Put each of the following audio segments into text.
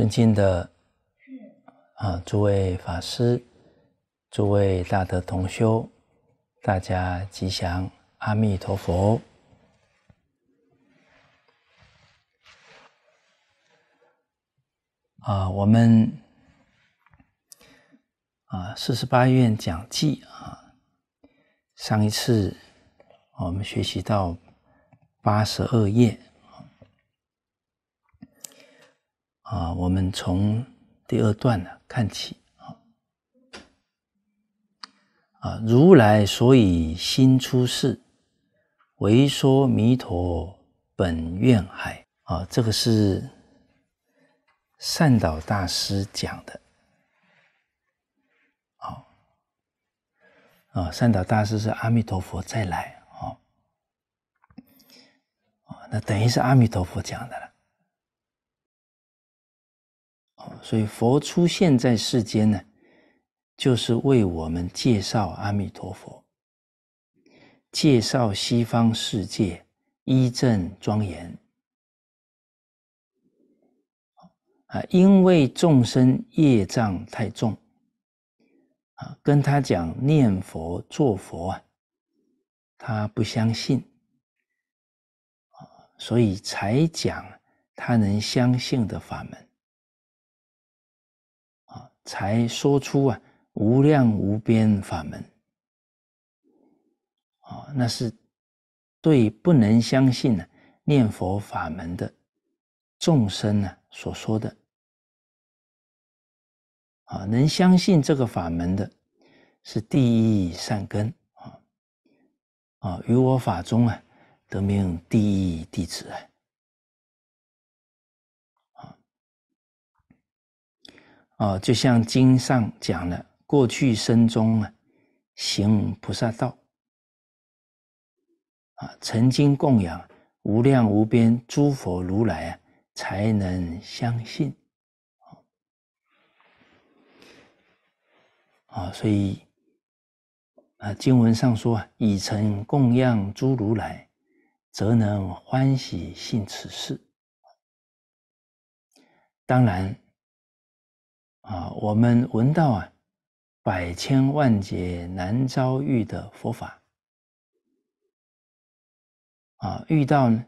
尊敬的啊，诸位法师，诸位大德同修，大家吉祥，阿弥陀佛！啊，我们啊，《四十八愿讲记》啊，上一次我们学习到八十二页。啊，我们从第二段呢看起啊。啊，如来所以心出世，为说弥陀本愿海啊。这个是善导大师讲的。好啊，善导大师是阿弥陀佛再来啊。啊，那等于是阿弥陀佛讲的了。所以佛出现在世间呢，就是为我们介绍阿弥陀佛，介绍西方世界一正庄严。啊，因为众生业障太重，啊，跟他讲念佛做佛啊，他不相信，所以才讲他能相信的法门。才说出啊，无量无边法门。啊，那是对不能相信呢念佛法门的众生呢所说的。啊，能相信这个法门的，是第一善根啊。啊，于我法中啊，得名第一弟子啊。啊，就像经上讲的，过去生中啊，行菩萨道，啊，曾经供养无量无边诸佛如来啊，才能相信。啊，所以啊，经文上说，已曾供养诸如来，则能欢喜信此事。当然。啊，我们闻到啊，百千万劫难遭遇的佛法，啊，遇到呢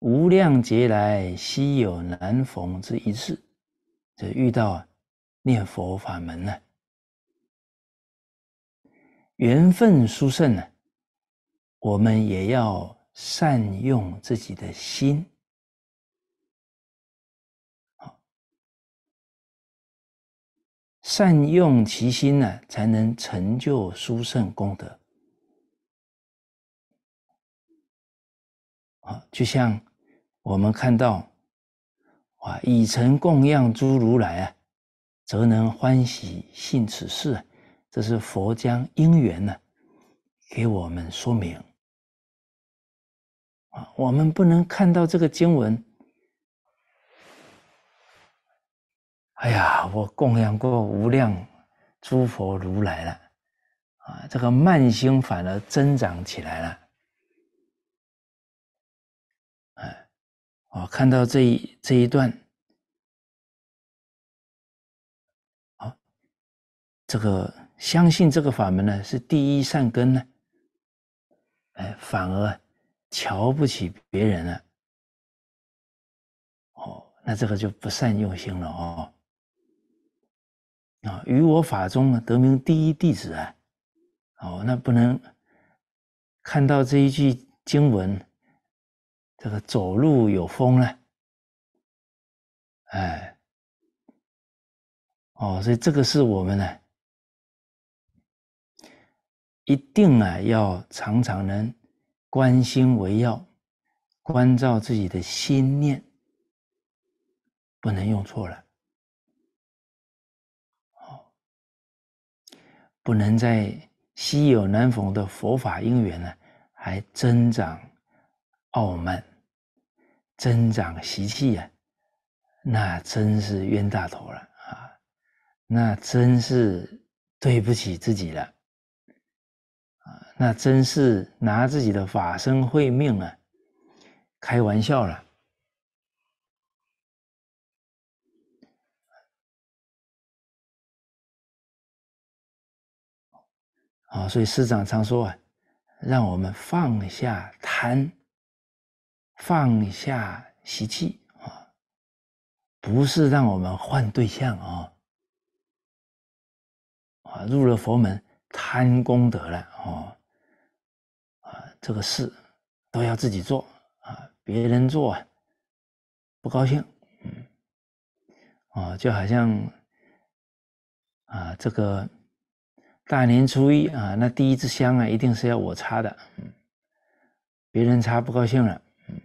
无量劫来稀有难逢之一次，这遇到啊念佛法门呢，缘分殊胜呢，我们也要善用自己的心。善用其心呢，才能成就殊胜功德。啊，就像我们看到，啊，以诚供养诸如来啊，则能欢喜信此事，这是佛将因缘呢，给我们说明。啊，我们不能看到这个经文。哎呀，我供养过无量诸佛如来了，啊，这个慢心反而增长起来了，哎，我看到这一这一段，好，这个相信这个法门呢是第一善根呢，哎，反而瞧不起别人了，哦，那这个就不善用心了哦。啊，于我法中得名第一弟子啊！哦，那不能看到这一句经文，这个走路有风了，哎，哦，所以这个是我们呢，一定啊要常常能关心为要，关照自己的心念，不能用错了。不能在稀有难逢的佛法因缘呢，还增长傲慢、增长习气呀，那真是冤大头了啊！那真是对不起自己了啊！那真是拿自己的法身慧命啊，开玩笑了。啊，所以师长常说啊，让我们放下贪，放下习气啊，不是让我们换对象啊，啊，入了佛门贪功德了啊，啊，这个事都要自己做啊，别人做不高兴，嗯，啊，就好像啊这个。大年初一啊，那第一支香啊，一定是要我插的，嗯，别人插不高兴了，嗯，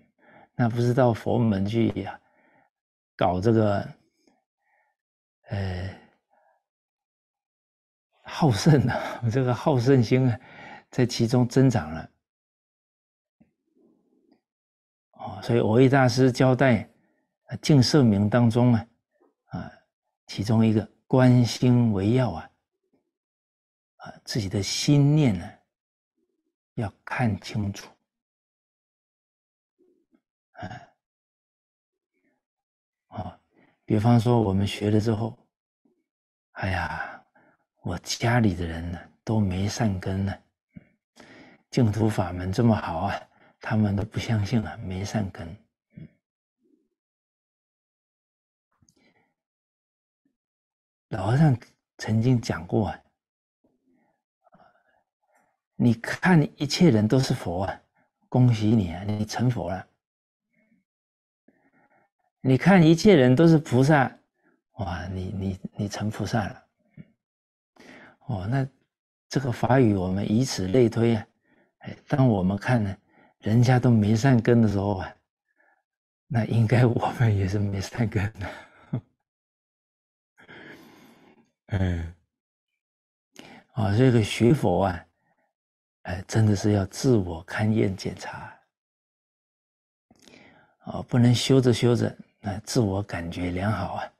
那不是到佛门去呀，搞这个，呃，好胜啊，这个好胜心啊，在其中增长了，哦，所以我一大师交代，净色明当中啊，啊，其中一个观心为要啊。啊，自己的心念呢，要看清楚。啊，啊，比方说我们学了之后，哎呀，我家里的人呢都没善根呢，净土法门这么好啊，他们都不相信啊，没善根。老和尚曾经讲过啊。你看一切人都是佛啊，恭喜你啊，你成佛了。你看一切人都是菩萨，哇，你你你成菩萨了。哦，那这个法语我们以此类推啊。哎，当我们看呢，人家都没善根的时候啊，那应该我们也是没善根的。嗯。啊，这个学佛啊。哎，真的是要自我勘验检查哦，不能修着修着，那自我感觉良好啊！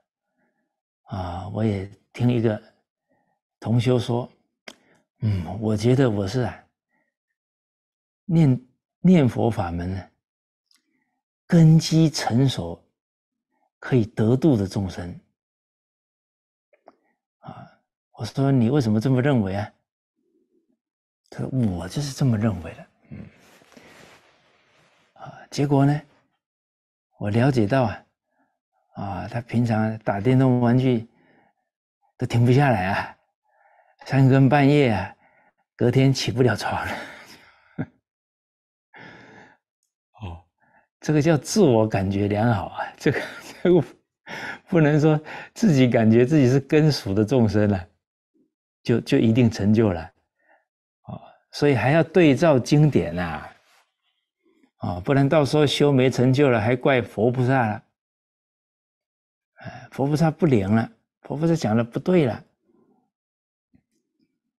啊，我也听一个同修说，嗯，我觉得我是啊，念念佛法门呢，根基成熟，可以得度的众生啊。我说你为什么这么认为啊？他说：“我就是这么认为的。”嗯，啊，结果呢，我了解到啊，啊，他平常打电动玩具都停不下来啊，三更半夜啊，隔天起不了床。哦，这个叫自我感觉良好啊，这个这个不能说自己感觉自己是根属的众生了，就就一定成就了。所以还要对照经典呐，哦，不然到时候修没成就了，还怪佛菩萨了。哎，佛菩萨不灵了，佛菩萨讲的不对了。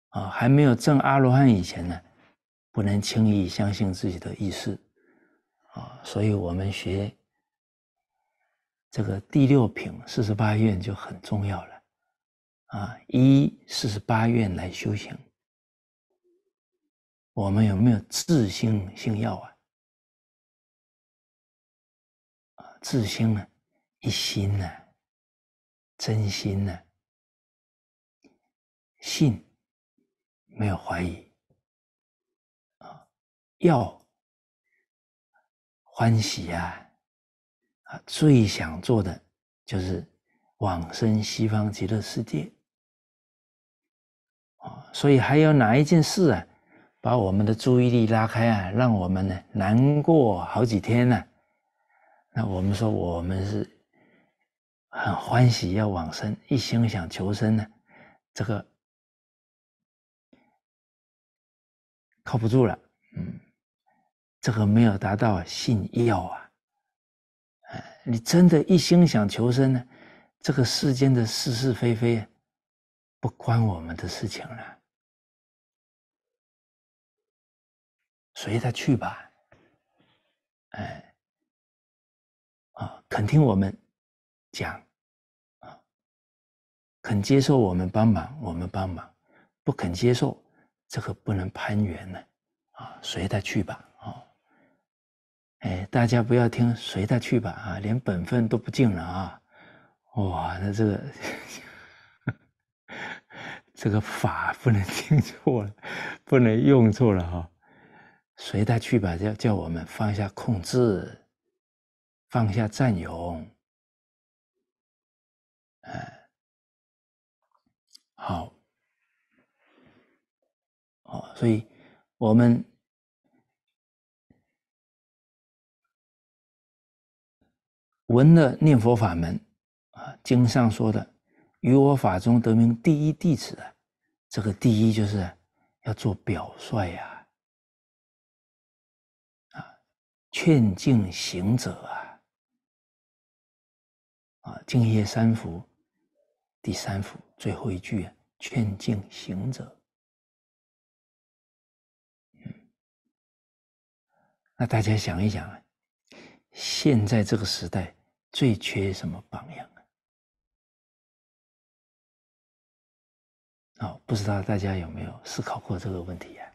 啊，还没有证阿罗汉以前呢，不能轻易相信自己的意识，啊，所以我们学这个第六品四十八愿就很重要了，啊，依四十八愿来修行。我们有没有自性信要啊？啊，自性呢？一心呢？真心呢？信没有怀疑啊？要欢喜啊？啊，最想做的就是往生西方极乐世界啊！所以还有哪一件事啊？把我们的注意力拉开啊，让我们呢难过好几天呢。那我们说我们是很欢喜要往生，一心想求生呢，这个靠不住了。嗯，这个没有达到信要啊。你真的一心想求生呢，这个世间的是是非非不关我们的事情了。随他去吧，哎，啊，肯听我们讲，啊，肯接受我们帮忙，我们帮忙；不肯接受，这个不能攀援呢，啊，随他去吧，啊，哎，大家不要听随他去吧，啊，连本分都不尽了啊，哇，那这个 这个法不能听错了，不能用错了哈。随他去吧，叫叫我们放下控制，放下占有，哎，好，哦，所以我们闻了念佛法门啊，经上说的，于我法中得名第一弟子啊，这个第一就是要做表率呀。劝进行者啊！啊，敬业三福第三福最后一句啊，劝进行者。嗯，那大家想一想啊，现在这个时代最缺什么榜样啊？哦，不知道大家有没有思考过这个问题呀？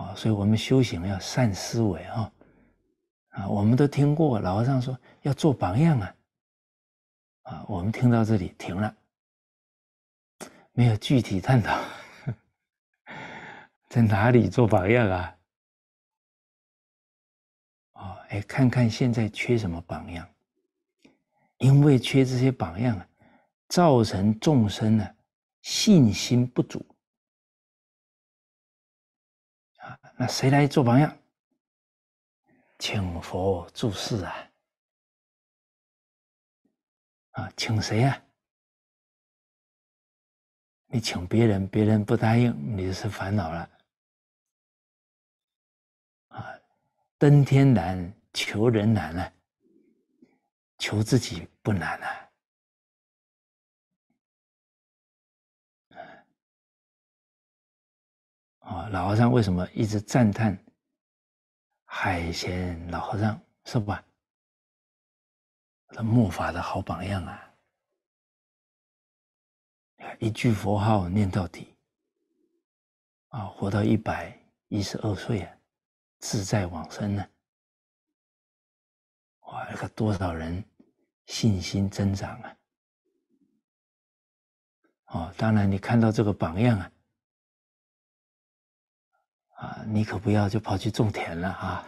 啊，所以我们修行要善思维啊，啊，我们都听过老和尚说要做榜样啊，啊，我们听到这里停了，没有具体探讨 在哪里做榜样啊，啊，哎，看看现在缺什么榜样，因为缺这些榜样，啊，造成众生呢信心不足。那谁来做榜样？请佛注释啊！啊，请谁呀？你请别人，别人不答应，你是烦恼了。啊，登天难，求人难啊，求自己不难啊。啊，老和尚为什么一直赞叹海贤老和尚是吧？他末法的好榜样啊！一句佛号念到底，啊，活到一百一十二岁啊，自在往生呢！哇，那个多少人信心增长啊！哦，当然你看到这个榜样啊。啊，你可不要就跑去种田了啊！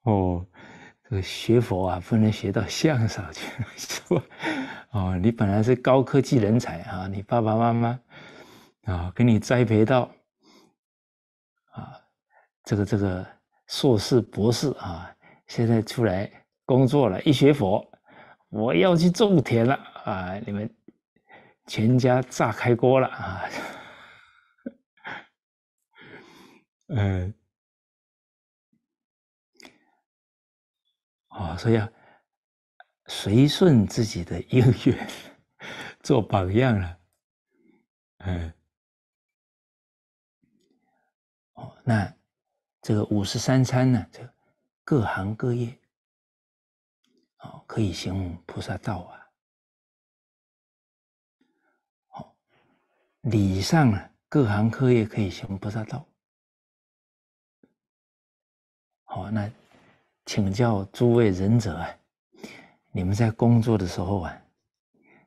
哦，这个学佛啊，不能学到相上去，是吧？哦，你本来是高科技人才啊，你爸爸妈妈啊，给你栽培到啊，这个这个硕士、博士啊，现在出来工作了，一学佛，我要去种田了啊！你们全家炸开锅了啊！嗯，哦，所以要随顺自己的因缘，做榜样了。嗯，哦，那这个五十三餐呢，这各行各业，哦，可以行菩萨道啊。好，礼上啊，各行各业可以行菩萨道。好，那请教诸位仁者啊，你们在工作的时候啊，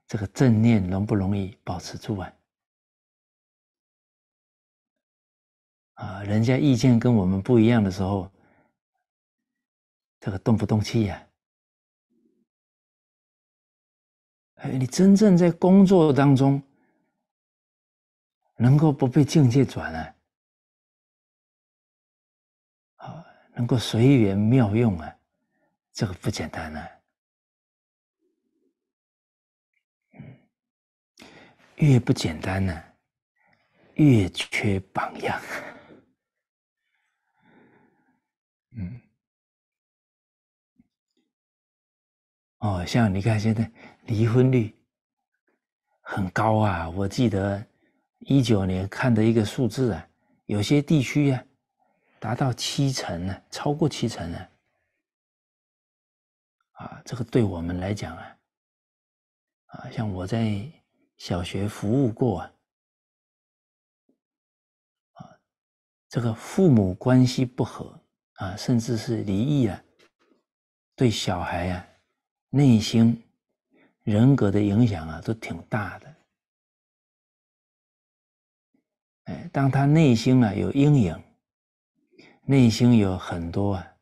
这个正念容不容易保持住啊？啊，人家意见跟我们不一样的时候，这个动不动气呀？哎，你真正在工作当中，能够不被境界转啊？能够随缘妙用啊，这个不简单啊。越不简单呢，越缺榜样。嗯，哦，像你看，现在离婚率很高啊。我记得一九年看的一个数字啊，有些地区呀。达到七成呢？超过七成呢？啊，这个对我们来讲啊，啊，像我在小学服务过啊，啊，这个父母关系不和啊，甚至是离异啊，对小孩啊内心人格的影响啊，都挺大的。哎，当他内心啊有阴影。内心有很多啊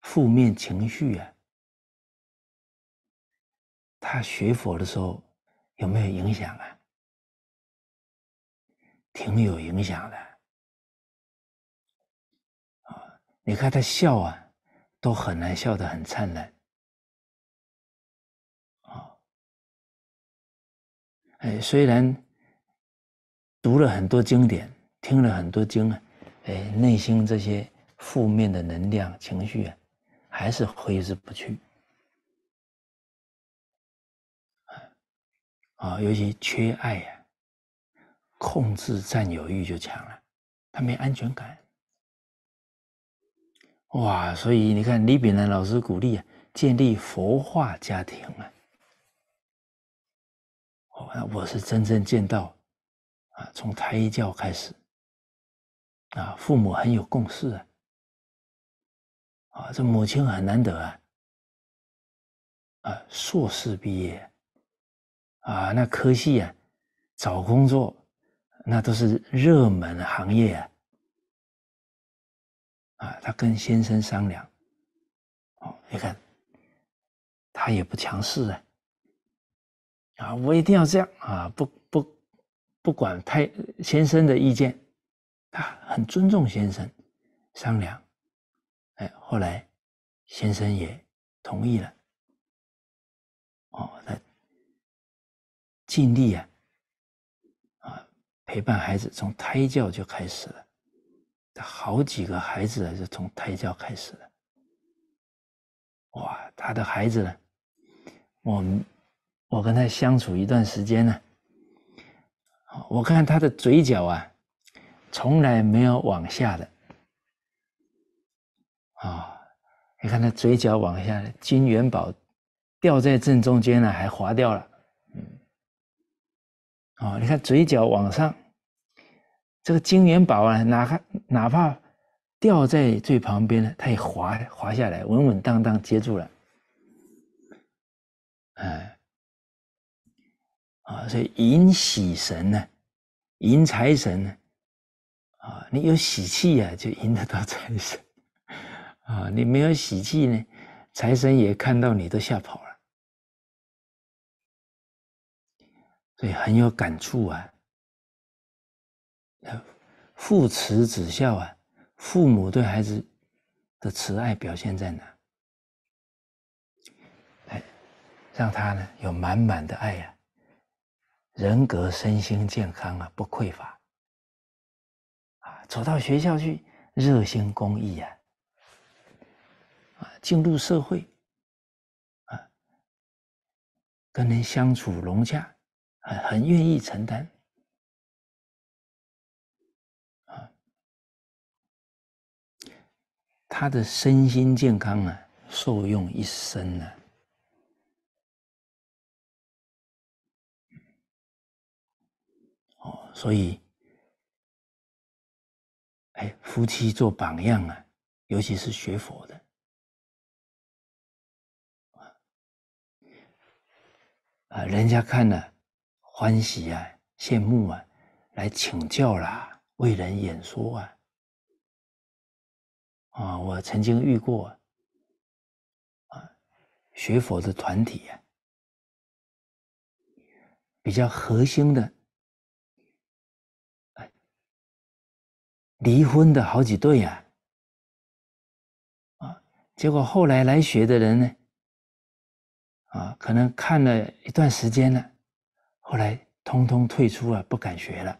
负面情绪啊。他学佛的时候有没有影响啊？挺有影响的。啊，你看他笑啊，都很难笑得很灿烂。啊，哎，虽然读了很多经典，听了很多经啊。哎，内心这些负面的能量、情绪啊，还是挥之不去。啊，尤其缺爱呀，控制、占有欲就强了，他没安全感。哇，所以你看，李炳南老师鼓励啊，建立佛化家庭啊。哦，我是真正见到，啊，从胎教开始。啊，父母很有共识啊。啊，这母亲很难得啊。啊，硕士毕业，啊，那科系啊，找工作，那都是热门行业啊。啊，他跟先生商量，哦，你看，他也不强势啊。啊，我一定要这样啊，不不，不管太先生的意见。啊，很尊重先生，商量，哎，后来先生也同意了。哦，他尽力啊，啊，陪伴孩子从胎教就开始了，他好几个孩子啊，是从胎教开始的。哇，他的孩子呢，我我跟他相处一段时间呢，我看他的嘴角啊。从来没有往下的，啊！你看他嘴角往下的金元宝，掉在正中间了，还滑掉了。嗯，哦，你看嘴角往上，这个金元宝啊，哪怕哪怕掉在最旁边呢，他也滑滑下来，稳稳当当接住了。哎，啊，所以迎喜神呢，迎财神呢。啊，你有喜气呀，就迎得到财神。啊，你没有喜气呢，财神也看到你都吓跑了。所以很有感触啊。父慈子孝啊，父母对孩子，的慈爱表现在哪？哎，让他呢有满满的爱呀。人格、身心健康啊，不匮乏。走到学校去热心公益啊，啊，进入社会，啊，跟人相处融洽，很很愿意承担，啊，他的身心健康啊，受用一生呢。哦，所以。哎，夫妻做榜样啊，尤其是学佛的，啊人家看了欢喜啊，羡慕啊，来请教啦，为人演说啊，啊，我曾经遇过啊，学佛的团体啊，比较核心的。离婚的好几对呀，啊！结果后来来学的人呢，啊，可能看了一段时间了，后来通通退出啊，不敢学了。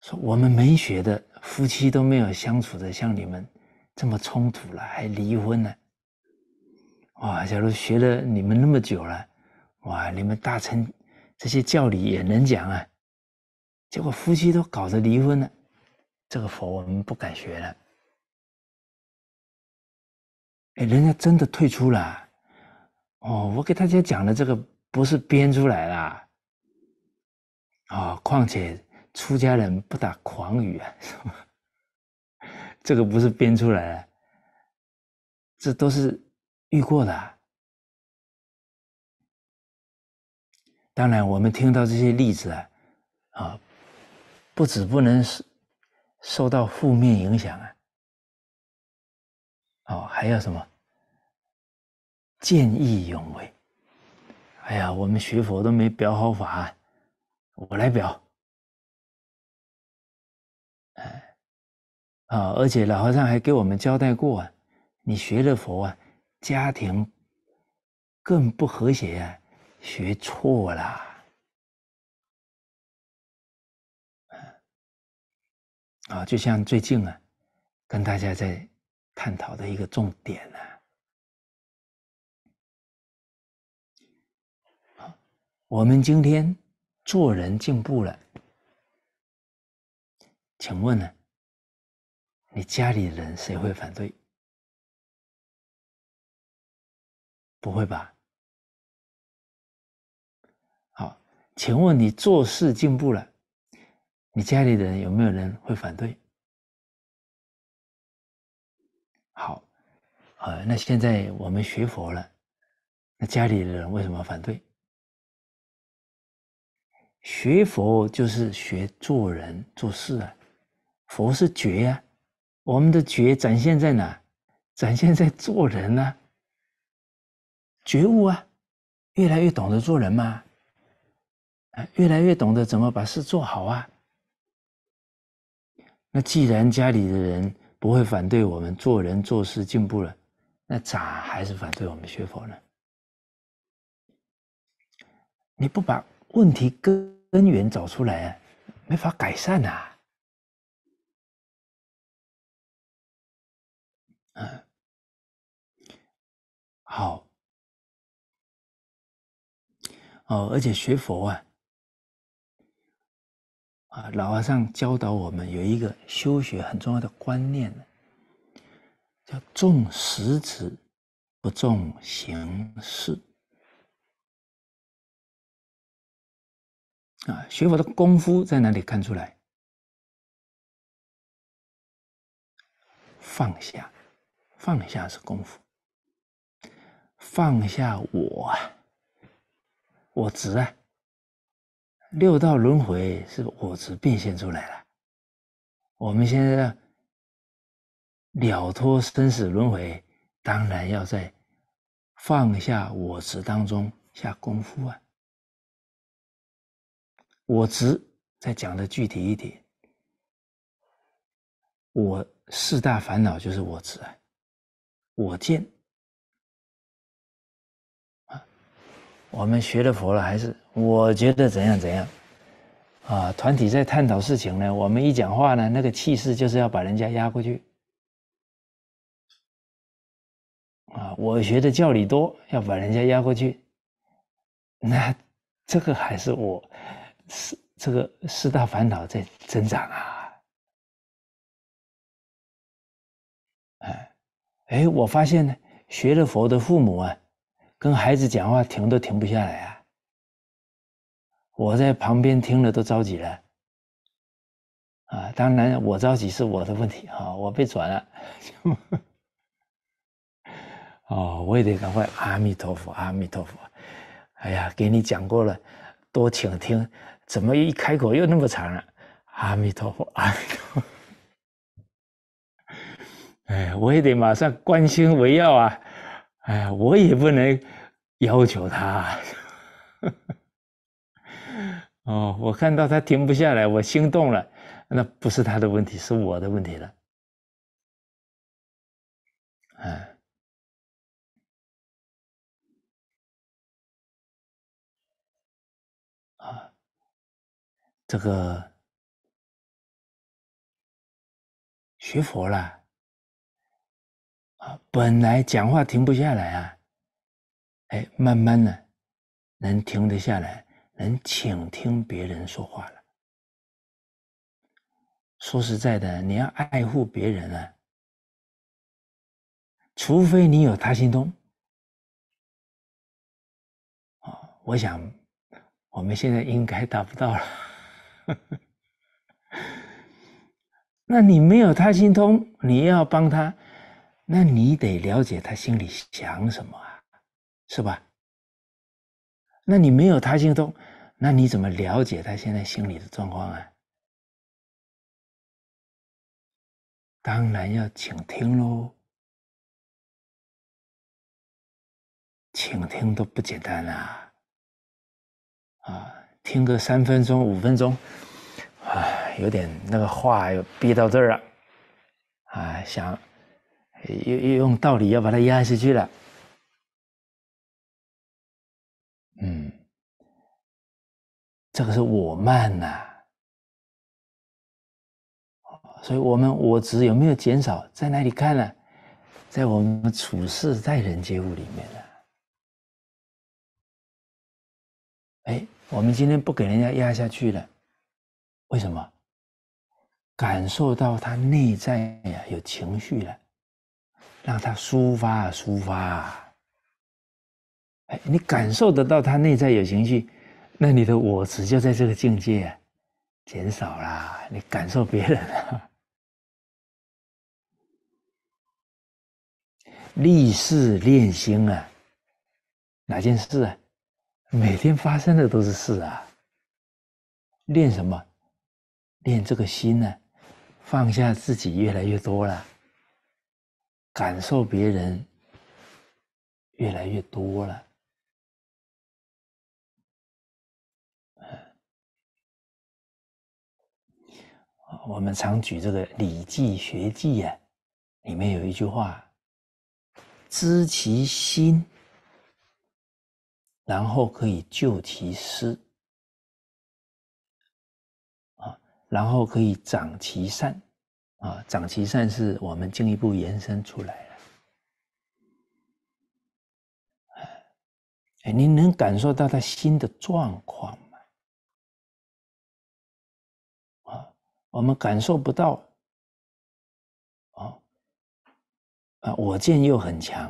说我们没学的夫妻都没有相处的像你们这么冲突了，还离婚呢？哇！假如学了你们那么久了，哇！你们大成这些教理也能讲啊？结果夫妻都搞得离婚了，这个佛我们不敢学了。哎，人家真的退出了，哦，我给大家讲的这个不是编出来的，啊，况且出家人不打诳语啊，这个不是编出来的，这都是遇过的。当然，我们听到这些例子啊，啊。不止不能受受到负面影响啊，哦，还要什么见义勇为？哎呀，我们学佛都没表好法，我来表。哎，啊，而且老和尚还给我们交代过啊，你学了佛啊，家庭更不和谐啊，学错了。啊，就像最近啊，跟大家在探讨的一个重点啊。我们今天做人进步了，请问呢，你家里人谁会反对？不会吧？好，请问你做事进步了。你家里人有没有人会反对？好，啊，那现在我们学佛了，那家里的人为什么反对？学佛就是学做人做事啊，佛是觉啊，我们的觉展现在哪？展现在做人啊，觉悟啊，越来越懂得做人嘛，啊，越来越懂得怎么把事做好啊。那既然家里的人不会反对我们做人做事进步了，那咋还是反对我们学佛呢？你不把问题根根源找出来没法改善啊。嗯，好。哦，而且学佛啊。啊，老和尚教导我们有一个修学很重要的观念，叫重实质，不重形式。啊，学佛的功夫在哪里看出来？放下，放下是功夫。放下我，啊，我执啊。六道轮回是我执变现出来了。我们现在了脱生死轮回，当然要在放下我执当中下功夫啊。我执再讲的具体一点，我四大烦恼就是我执啊，我见。我们学了佛了，还是我觉得怎样怎样，啊，团体在探讨事情呢。我们一讲话呢，那个气势就是要把人家压过去，啊，我学的教理多，要把人家压过去，那这个还是我四这个四大烦恼在增长啊，哎，哎，我发现呢，学了佛的父母啊。跟孩子讲话停都停不下来啊！我在旁边听了都着急了，啊，当然我着急是我的问题啊，我被转了，哦，我也得赶快，阿弥陀佛，阿弥陀佛，哎呀，给你讲过了，多请听，怎么一开口又那么长了？阿弥陀佛，阿弥陀佛，哎，我也得马上观心为要啊。哎呀，我也不能要求他。哦，我看到他停不下来，我心动了，那不是他的问题，是我的问题了。哎，啊，这个学佛了。啊，本来讲话停不下来啊，哎，慢慢的能停得下来，能请听别人说话了。说实在的，你要爱护别人啊，除非你有他心通。啊，我想我们现在应该达不到了。那你没有他心通，你要帮他。那你得了解他心里想什么啊，是吧？那你没有他心动，那你怎么了解他现在心里的状况啊？当然要倾听喽。倾听都不简单啊！啊，听个三分钟、五分钟，啊，有点那个话又逼到这儿了，啊，想。又又用道理要把它压下去了，嗯，这个是我慢呐，所以我们我执有没有减少，在哪里看呢？在我们处事在人接物里面呢。哎，我们今天不给人家压下去了，为什么？感受到他内在呀有情绪了。让他抒发抒发，哎，你感受得到他内在有情绪，那你的我执就在这个境界减少啦。你感受别人啊，立事练心啊，哪件事啊？每天发生的都是事啊。练什么？练这个心呢？放下自己越来越多了。感受别人越来越多了，我们常举这个《礼记学记》呀，里面有一句话：“知其心，然后可以救其师；啊，然后可以长其善。”啊，长其善是我们进一步延伸出来了。哎，您你能感受到他心的状况吗？啊，我们感受不到。啊啊，我见又很强，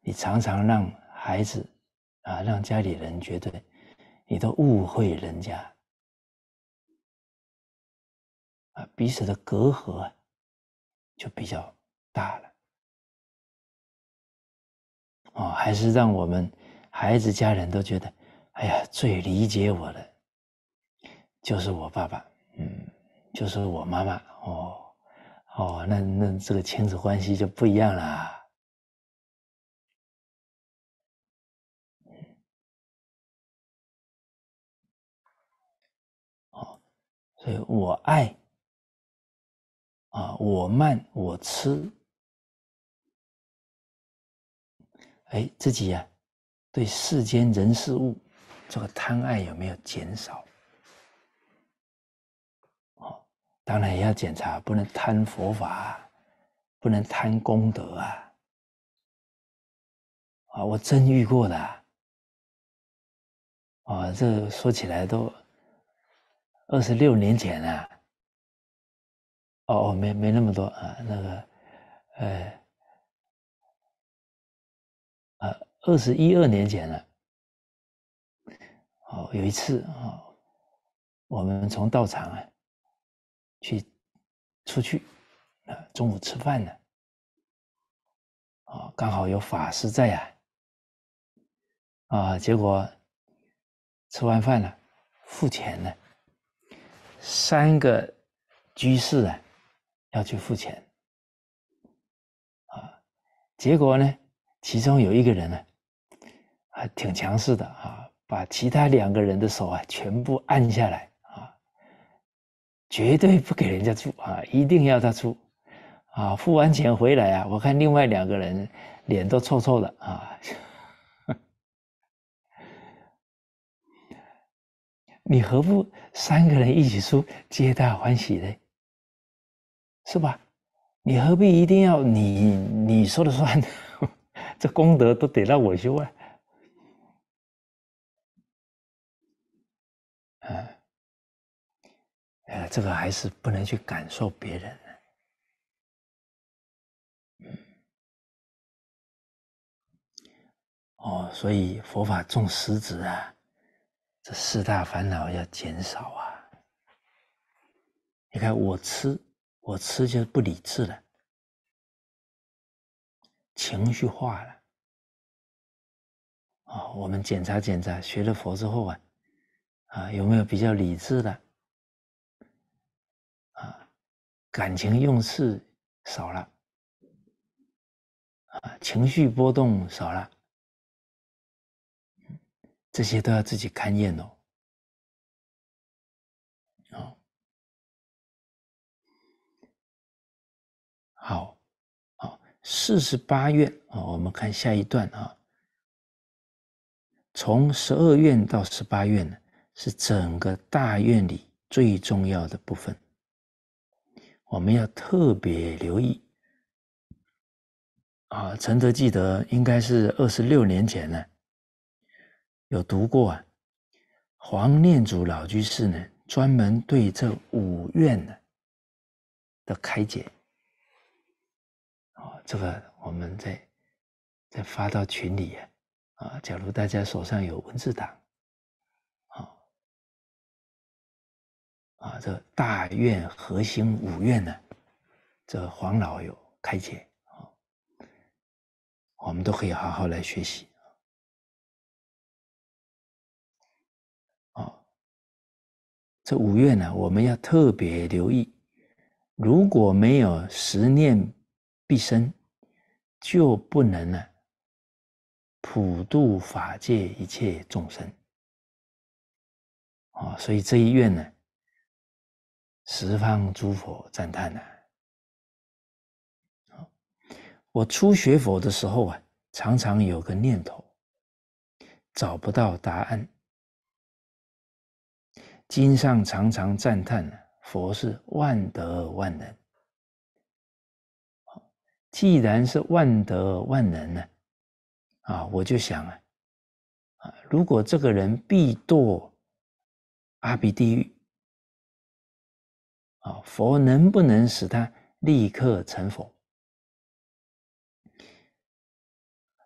你常常让孩子啊，让家里人觉得你都误会人家。啊，彼此的隔阂就比较大了。哦，还是让我们孩子、家人都觉得，哎呀，最理解我的就是我爸爸，嗯，就是我妈妈。哦，哦，那那这个亲子关系就不一样了。哦，所以我爱。啊，我慢我痴，哎，自己呀，对世间人事物，这个贪爱有没有减少？哦，当然也要检查，不能贪佛法，不能贪功德啊！啊，我真遇过的，啊，这说起来都二十六年前了。哦哦，没没那么多啊，那个，呃，呃，二十一二年前了。哦，有一次啊，我们从道场啊去出去啊，中午吃饭呢，啊，刚好有法师在啊，啊，结果吃完饭了，付钱了，三个居士啊。要去付钱，啊，结果呢？其中有一个人呢，还挺强势的啊，把其他两个人的手啊全部按下来啊，绝对不给人家出啊，一定要他出啊。付完钱回来啊，我看另外两个人脸都臭臭的啊。你何不三个人一起出，皆大欢喜呢？是吧？你何必一定要你你说了算？这功德都得到我修啊！啊，这个还是不能去感受别人。哦，所以佛法重实质啊，这四大烦恼要减少啊。你看我吃。我吃就不理智了，情绪化了。啊，我们检查检查，学了佛之后啊，啊，有没有比较理智的？啊，感情用事少了，啊，情绪波动少了，这些都要自己勘验哦。四十八院啊，我们看下一段啊。从十二院到十八院呢，是整个大院里最重要的部分，我们要特别留意。啊，陈德记得应该是二十六年前呢，有读过啊，黄念祖老居士呢专门对这五院呢的开解。这个，我们再再发到群里啊！啊，假如大家手上有文字档，啊啊，这大院核心五院呢，这黄老有开解啊，我们都可以好好来学习啊！这五院呢，我们要特别留意，如果没有十念。毕生，就不能呢普度法界一切众生啊！所以这一愿呢，十方诸佛赞叹啊！我初学佛的时候啊，常常有个念头，找不到答案。经上常常赞叹呢，佛是万德万能。既然是万德万能呢，啊，我就想啊，啊，如果这个人必堕阿鼻地狱，啊，佛能不能使他立刻成佛？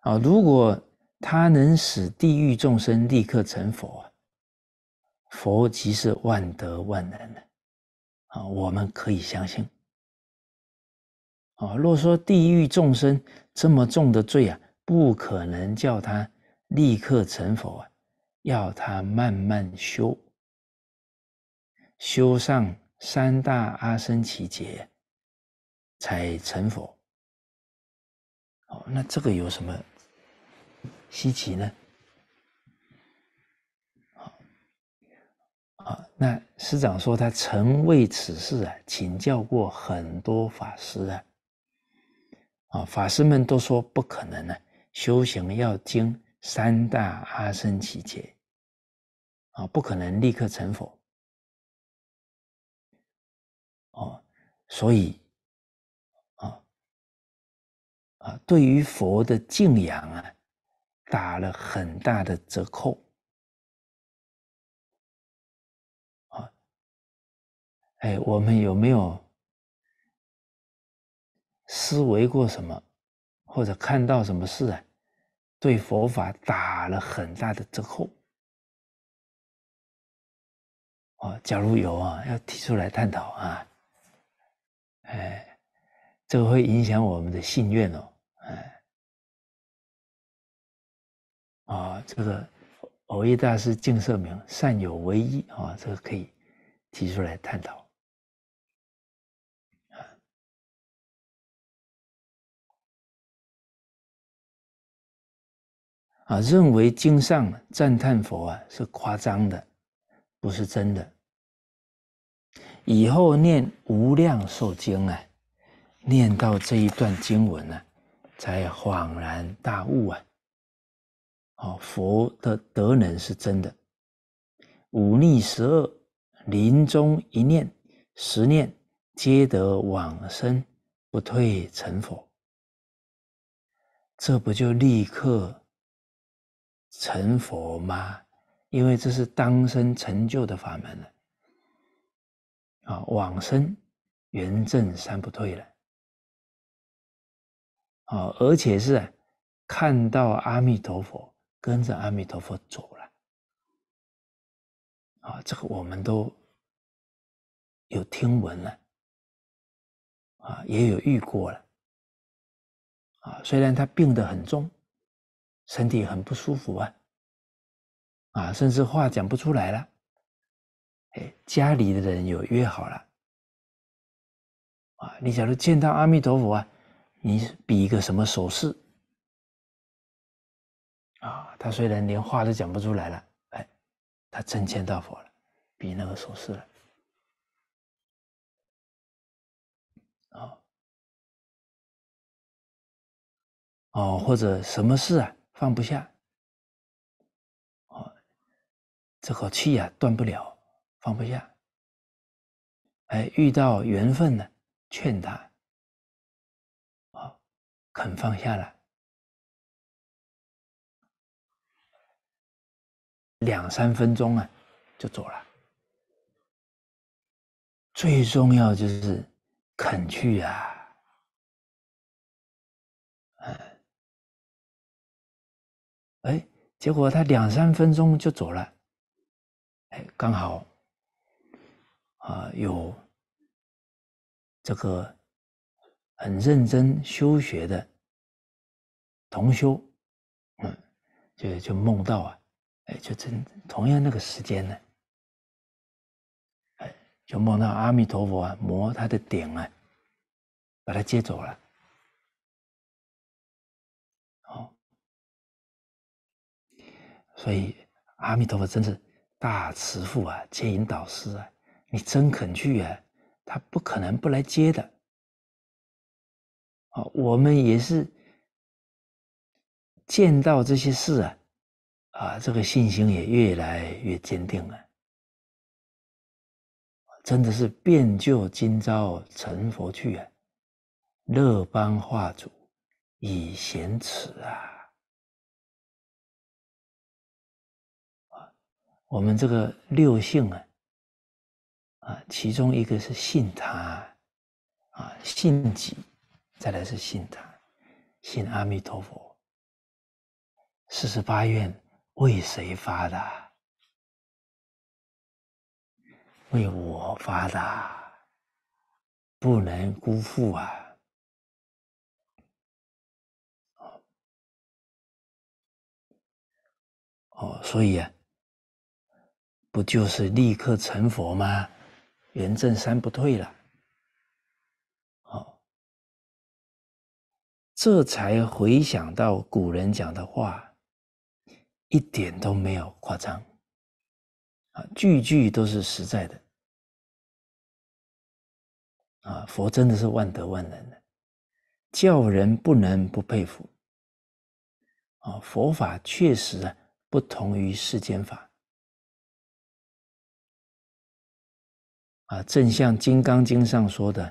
啊，如果他能使地狱众生立刻成佛啊，佛即是万德万能的，啊，我们可以相信。啊，若说地狱众生这么重的罪啊，不可能叫他立刻成佛啊，要他慢慢修，修上三大阿僧祇劫才成佛。哦，那这个有什么稀奇呢？好，啊，那师长说他曾为此事啊请教过很多法师啊。啊，法师们都说不可能呢。修行要经三大阿僧祇劫，啊，不可能立刻成佛。哦，所以，啊，啊，对于佛的敬仰啊，打了很大的折扣。啊，哎，我们有没有？思维过什么，或者看到什么事啊，对佛法打了很大的折扣。哦，假如有啊，要提出来探讨啊，哎，这个会影响我们的信愿哦，哎，啊，这个偶一大师净色名善有唯一啊，这个可以提出来探讨。啊，认为经上赞叹佛啊是夸张的，不是真的。以后念《无量寿经》啊，念到这一段经文呢，才恍然大悟啊！好，佛的德能是真的，五逆十恶，临终一念十念，皆得往生，不退成佛。这不就立刻？成佛吗？因为这是当生成就的法门了啊！往生圆正三不退了啊！而且是看到阿弥陀佛，跟着阿弥陀佛走了啊！这个我们都有听闻了啊，也有遇过了啊。虽然他病得很重。身体很不舒服啊，啊，甚至话讲不出来了。哎，家里的人有约好了，啊，你假如见到阿弥陀佛啊，你比一个什么手势？啊，他虽然连话都讲不出来了，哎，他真见到佛了，比那个手势了。哦，哦，或者什么事啊？放不下，啊，这口气呀断不了，放不下。哎，遇到缘分呢，劝他，啊，肯放下了。两三分钟啊，就走了。最重要就是，肯去啊。结果他两三分钟就走了，哎，刚好，啊，有这个很认真修学的同修，嗯，就就梦到啊，哎，就真同样那个时间呢，哎，就梦到阿弥陀佛啊，摩他的顶啊，把他接走了。所以，阿弥陀佛真是大慈父啊，接引导师啊！你真肯去啊，他不可能不来接的。啊，我们也是见到这些事啊，啊，这个信心也越来越坚定了。真的是变旧今朝成佛去啊，乐邦化主以贤耻啊。我们这个六性啊，啊，其中一个是信他，啊，信己，再来是信他，信阿弥陀佛。四十八愿为谁发的？为我发的，不能辜负啊！哦，所以啊。不就是立刻成佛吗？元正三不退了，好，这才回想到古人讲的话，一点都没有夸张，啊，句句都是实在的，啊，佛真的是万德万能的，叫人不能不佩服，啊，佛法确实啊，不同于世间法。啊，正像《金刚经》上说的，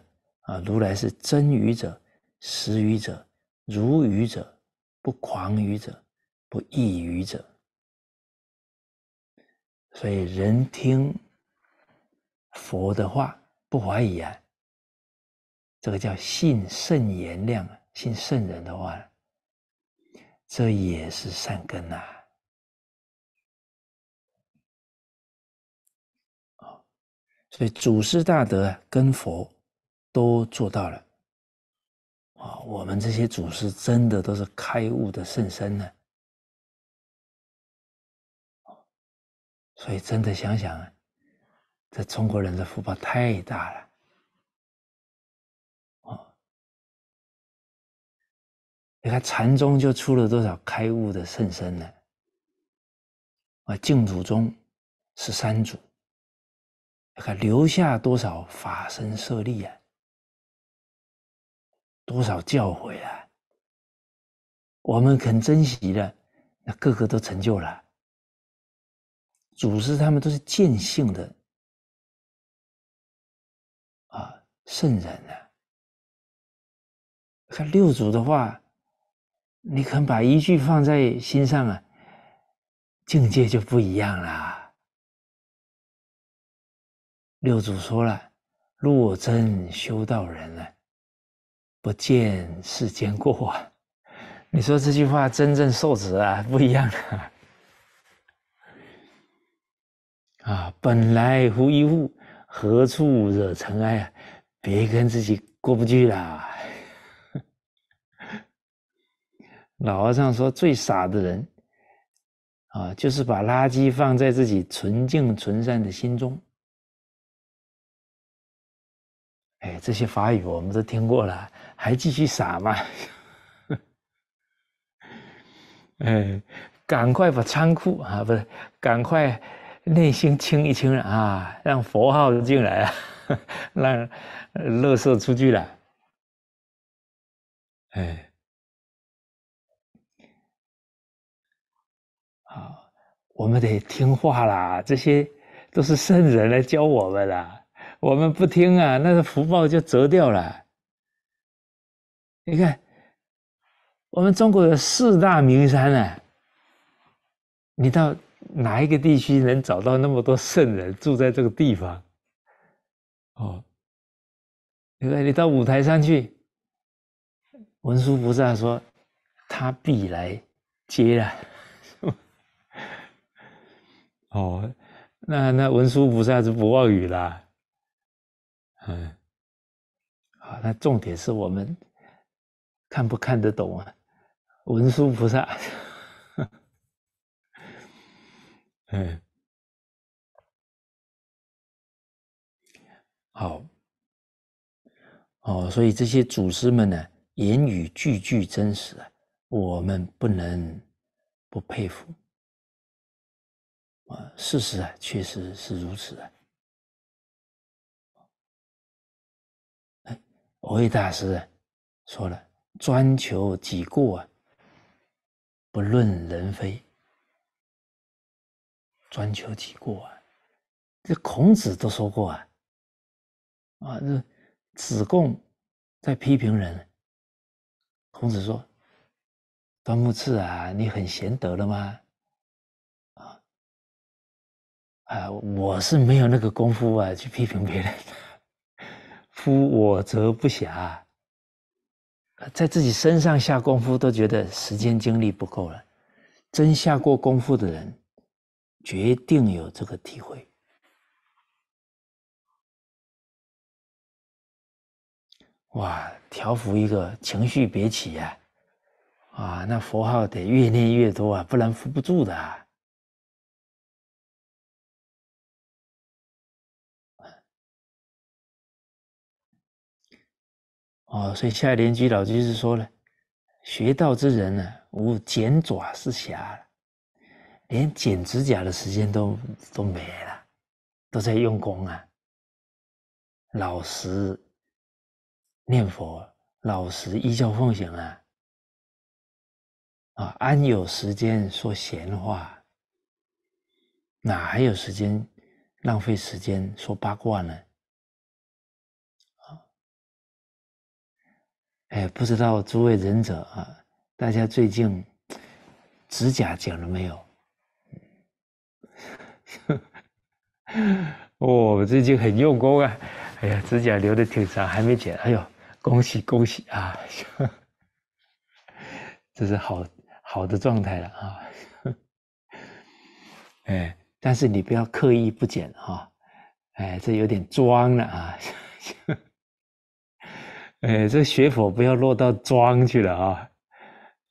啊，如来是真愚者、实愚者、如愚者、不狂愚者、不异愚者。所以人听佛的话不怀疑啊，这个叫信圣言量，信圣人的话，这也是善根呐。所以祖师大德跟佛都做到了啊！我们这些祖师真的都是开悟的圣僧呢。所以真的想想啊，这中国人的福报太大了。你看禅宗就出了多少开悟的圣僧呢？啊，净祖宗是三祖。看留下多少法身舍利啊，多少教诲啊，我们肯珍惜的，那个个都成就了。祖师他们都是见性的啊，圣人啊。看六祖的话，你肯把一句放在心上啊，境界就不一样了。六祖说了：“若真修道人，呢不见世间过。”啊。”你说这句话真正受持啊，不一样啊！啊，本来无一物，何处惹尘埃？啊？别跟自己过不去了。老和尚说，最傻的人啊，就是把垃圾放在自己纯净纯善的心中。这些法语我们都听过了，还继续傻吗？哎，赶快把仓库啊，不是，赶快内心清一清啊，让佛号进来啊，让乐色出去了。哎，好，我们得听话啦，这些都是圣人来教我们啦。我们不听啊，那个福报就折掉了。你看，我们中国的四大名山呢，你到哪一个地区能找到那么多圣人住在这个地方？哦，你看，你到五台山去，文殊菩萨说，他必来接了。哦，那那文殊菩萨是不妄语了。嗯，好，那重点是我们看不看得懂啊？文殊菩萨，嗯，好，哦，所以这些祖师们呢，言语句句真实啊，我们不能不佩服啊，事实啊，确实是如此啊。我为大师说了：“专求己过，不论人非。”专求己过啊！这孔子都说过啊！啊，这子贡在批评人，孔子说：“端木赐啊，你很贤德了吗？”啊啊，我是没有那个功夫啊，去批评别人。夫我则不暇，在自己身上下功夫都觉得时间精力不够了。真下过功夫的人，决定有这个体会。哇，调伏一个情绪别起啊！啊，那佛号得越念越多啊，不然扶不住的。啊。哦，所以下联居老居士说了：“学道之人呢，无剪爪是暇，连剪指甲的时间都都没了，都在用功啊。老实念佛，老实依教奉行啊。啊，安有时间说闲话？哪还有时间浪费时间说八卦呢？”哎，不知道诸位忍者啊，大家最近指甲剪了没有？哦，最近很用功啊！哎呀，指甲留的挺长，还没剪。哎呦，恭喜恭喜啊！这是好好的状态了啊！哎，但是你不要刻意不剪啊！哎，这有点装了啊！哎，这学佛不要落到装去了啊！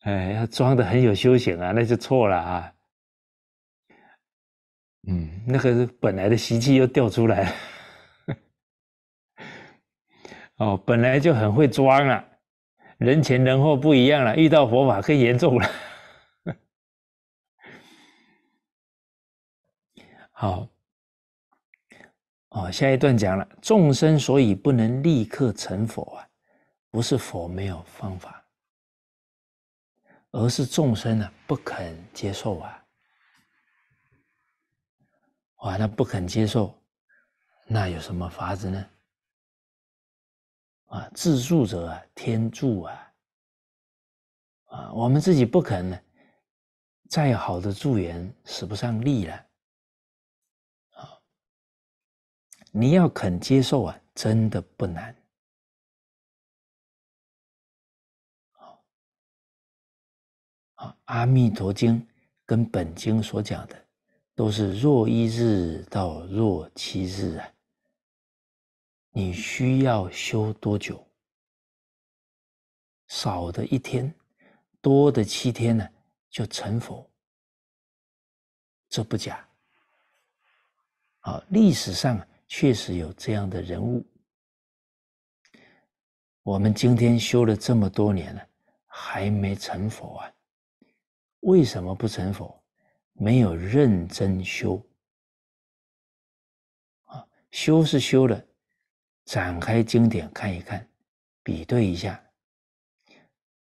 哎，要装的很有修行啊，那就错了啊。嗯，那个本来的习气又掉出来了。哦，本来就很会装啊，人前人后不一样了。遇到佛法更严重了。好，哦，下一段讲了，众生所以不能立刻成佛啊。不是佛没有方法，而是众生呢不肯接受啊！哇，那不肯接受，那有什么法子呢？啊，自助者天助啊！啊，我们自己不肯呢，再好的助缘使不上力了。啊，你要肯接受啊，真的不难。《阿弥陀经》跟本经所讲的，都是若一日到若七日啊，你需要修多久？少的一天，多的七天呢，就成佛。这不假。好，历史上确实有这样的人物。我们今天修了这么多年了，还没成佛啊！为什么不成佛？没有认真修。啊，修是修的，展开经典看一看，比对一下，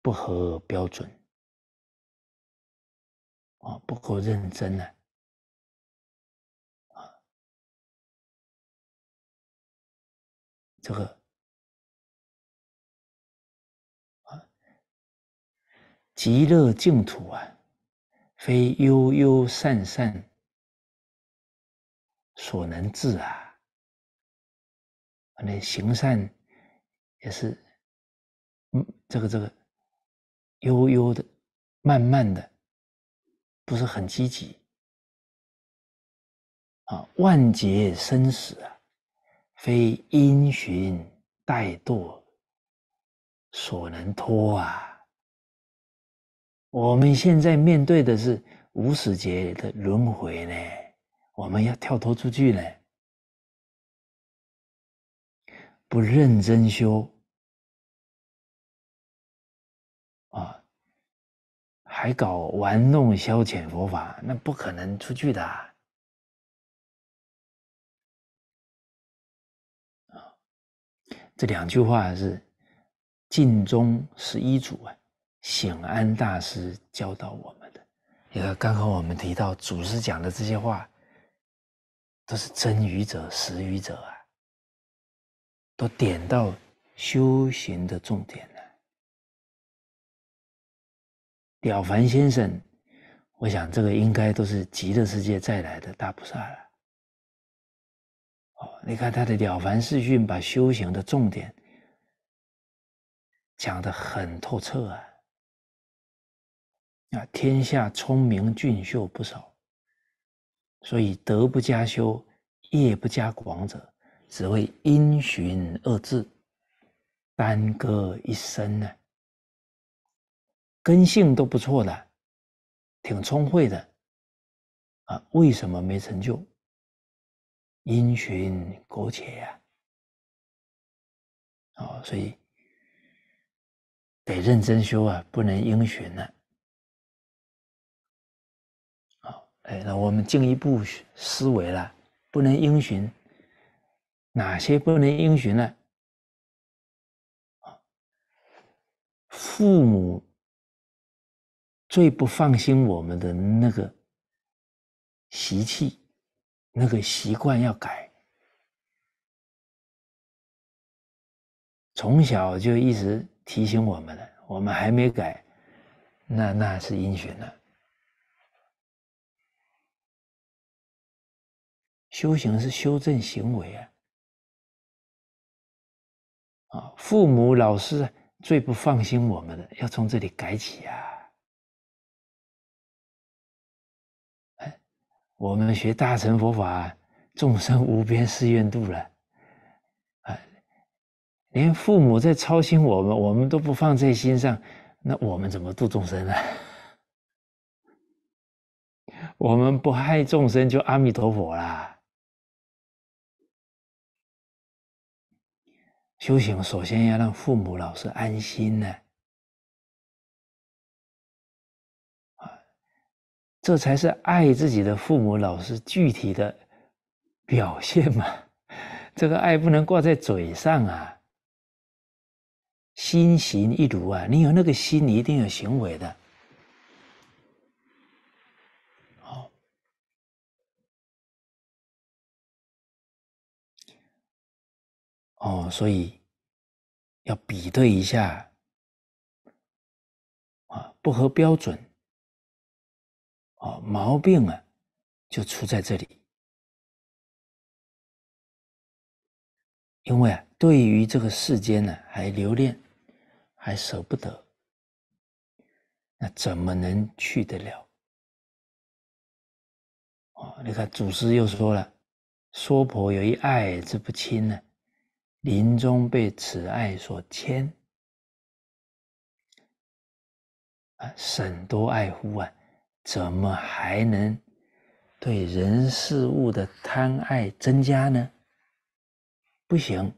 不合标准。啊，不够认真呢。啊，这个啊，极乐净土啊。非悠悠善善所能治啊！那行善也是，嗯，这个这个悠悠的、慢慢的，不是很积极啊。万劫生死啊，非因循怠惰所能脱啊。我们现在面对的是无始劫的轮回呢，我们要跳脱出去呢，不认真修啊，还搞玩弄消遣佛法，那不可能出去的。啊，这两句话是，尽宗是一祖啊。醒安大师教导我们的，你看，刚刚我们提到祖师讲的这些话，都是真语者、实语者啊，都点到修行的重点了。了凡先生，我想这个应该都是极乐世界再来的大菩萨了。哦，你看他的《了凡四训》，把修行的重点讲得很透彻啊。天下聪明俊秀不少，所以德不加修，业不加广者，只为因循二字，耽搁一生呢。根性都不错的，挺聪慧的，啊，为什么没成就？因循苟且呀。哦，所以得认真修啊，不能因循呢。哎，那我们进一步思维了，不能应循。哪些不能应循呢？父母最不放心我们的那个习气，那个习惯要改。从小就一直提醒我们了，我们还没改，那那是应循了。修行是修正行为啊！啊，父母老师最不放心我们的，要从这里改起啊！哎，我们学大乘佛法，众生无边誓愿度了，哎，连父母在操心我们，我们都不放在心上，那我们怎么度众生呢？我们不害众生，就阿弥陀佛啦！修行首先要让父母、老师安心呢，啊，这才是爱自己的父母、老师具体的表现嘛。这个爱不能挂在嘴上啊，心行一如啊，你有那个心，你一定有行为的。哦，所以，要比对一下，啊，不合标准，啊，毛病啊，就出在这里。因为啊，对于这个世间呢，还留恋，还舍不得，那怎么能去得了？哦，你看，祖师又说了，娑婆有一爱之不亲呢。临终被慈爱所牵，啊，甚多爱护啊，怎么还能对人事物的贪爱增加呢？不行，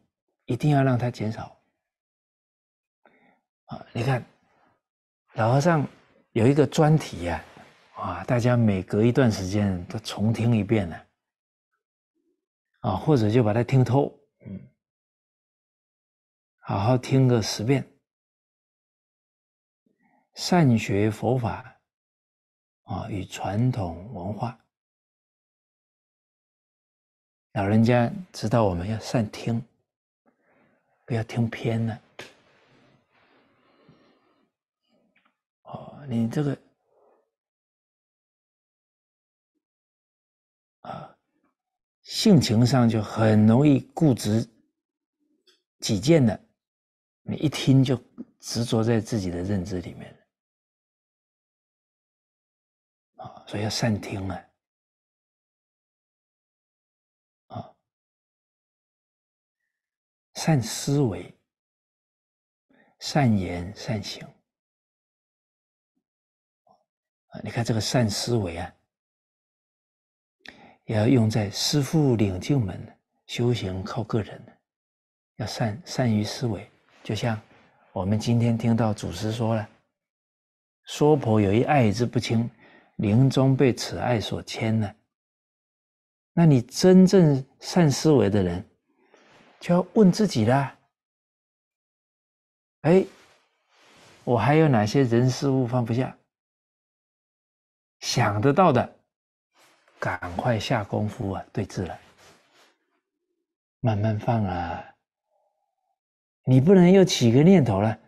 一定要让它减少。啊，你看，老和尚有一个专题呀，啊，大家每隔一段时间都重听一遍呢，啊，或者就把它听透，嗯。好好听个十遍，善学佛法啊，与传统文化。老人家知道我们要善听，不要听偏了。哦，你这个啊，性情上就很容易固执己见的。你一听就执着在自己的认知里面啊，所以要善听啊，啊，善思维，善言善行，啊，你看这个善思维啊，也要用在师父领进门，修行靠个人要善善于思维。就像我们今天听到祖师说了：“娑婆有一爱之不清，临终被此爱所牵呢。”那你真正善思维的人，就要问自己啦：“哎，我还有哪些人事物放不下？想得到的，赶快下功夫啊，对治了，慢慢放啊。”你不能又起个念头了，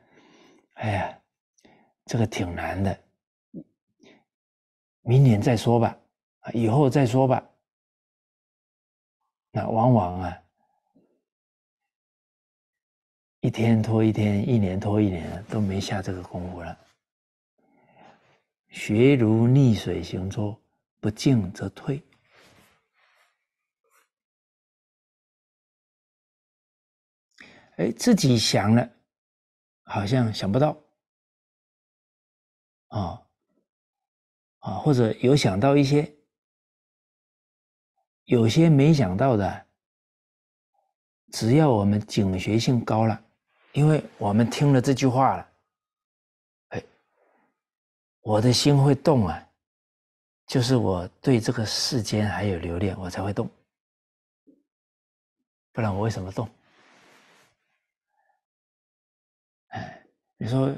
哎呀，这个挺难的，明年再说吧，以后再说吧。那往往啊，一天拖一天，一年拖一年，都没下这个功夫了。学如逆水行舟，不进则退。哎，自己想了，好像想不到，啊啊，或者有想到一些，有些没想到的，只要我们警觉性高了，因为我们听了这句话了，哎，我的心会动啊，就是我对这个世间还有留恋，我才会动，不然我为什么动？你说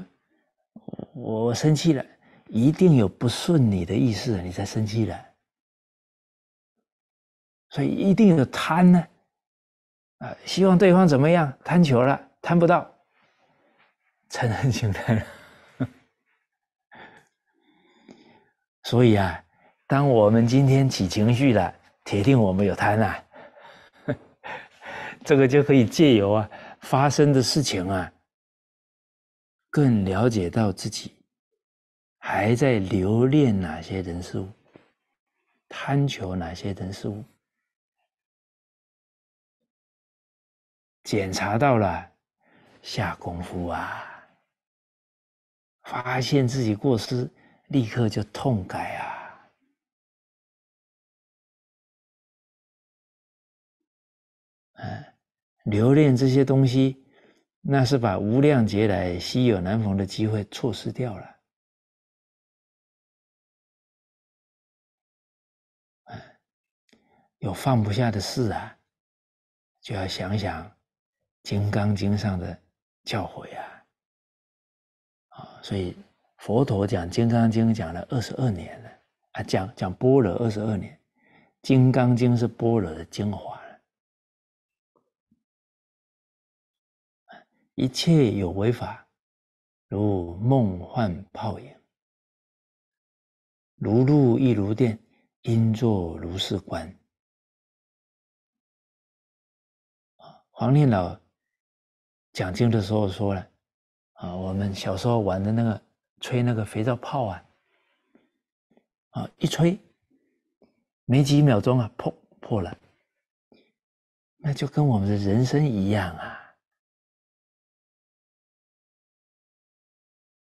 我我生气了，一定有不顺你的意思，你才生气了。所以一定有贪呢，啊，希望对方怎么样，贪求了，贪不到，才能情态所以啊，当我们今天起情绪了，铁定我们有贪啊。这个就可以借由啊发生的事情啊。更了解到自己还在留恋哪些人事物，贪求哪些人事物，检查到了，下功夫啊，发现自己过失，立刻就痛改啊，嗯，留恋这些东西。那是把无量劫来稀有难逢的机会错失掉了。有放不下的事啊，就要想想《金刚经》上的教诲啊。啊，所以佛陀讲《金刚经》讲了二十二年了，啊，讲讲般若二十二年，《金刚经》是般若的精华。一切有为法，如梦幻泡影，如露亦如电，应作如是观。啊，黄念老讲经的时候说了，啊，我们小时候玩的那个吹那个肥皂泡啊，啊，一吹，没几秒钟啊，砰，破了，那就跟我们的人生一样啊。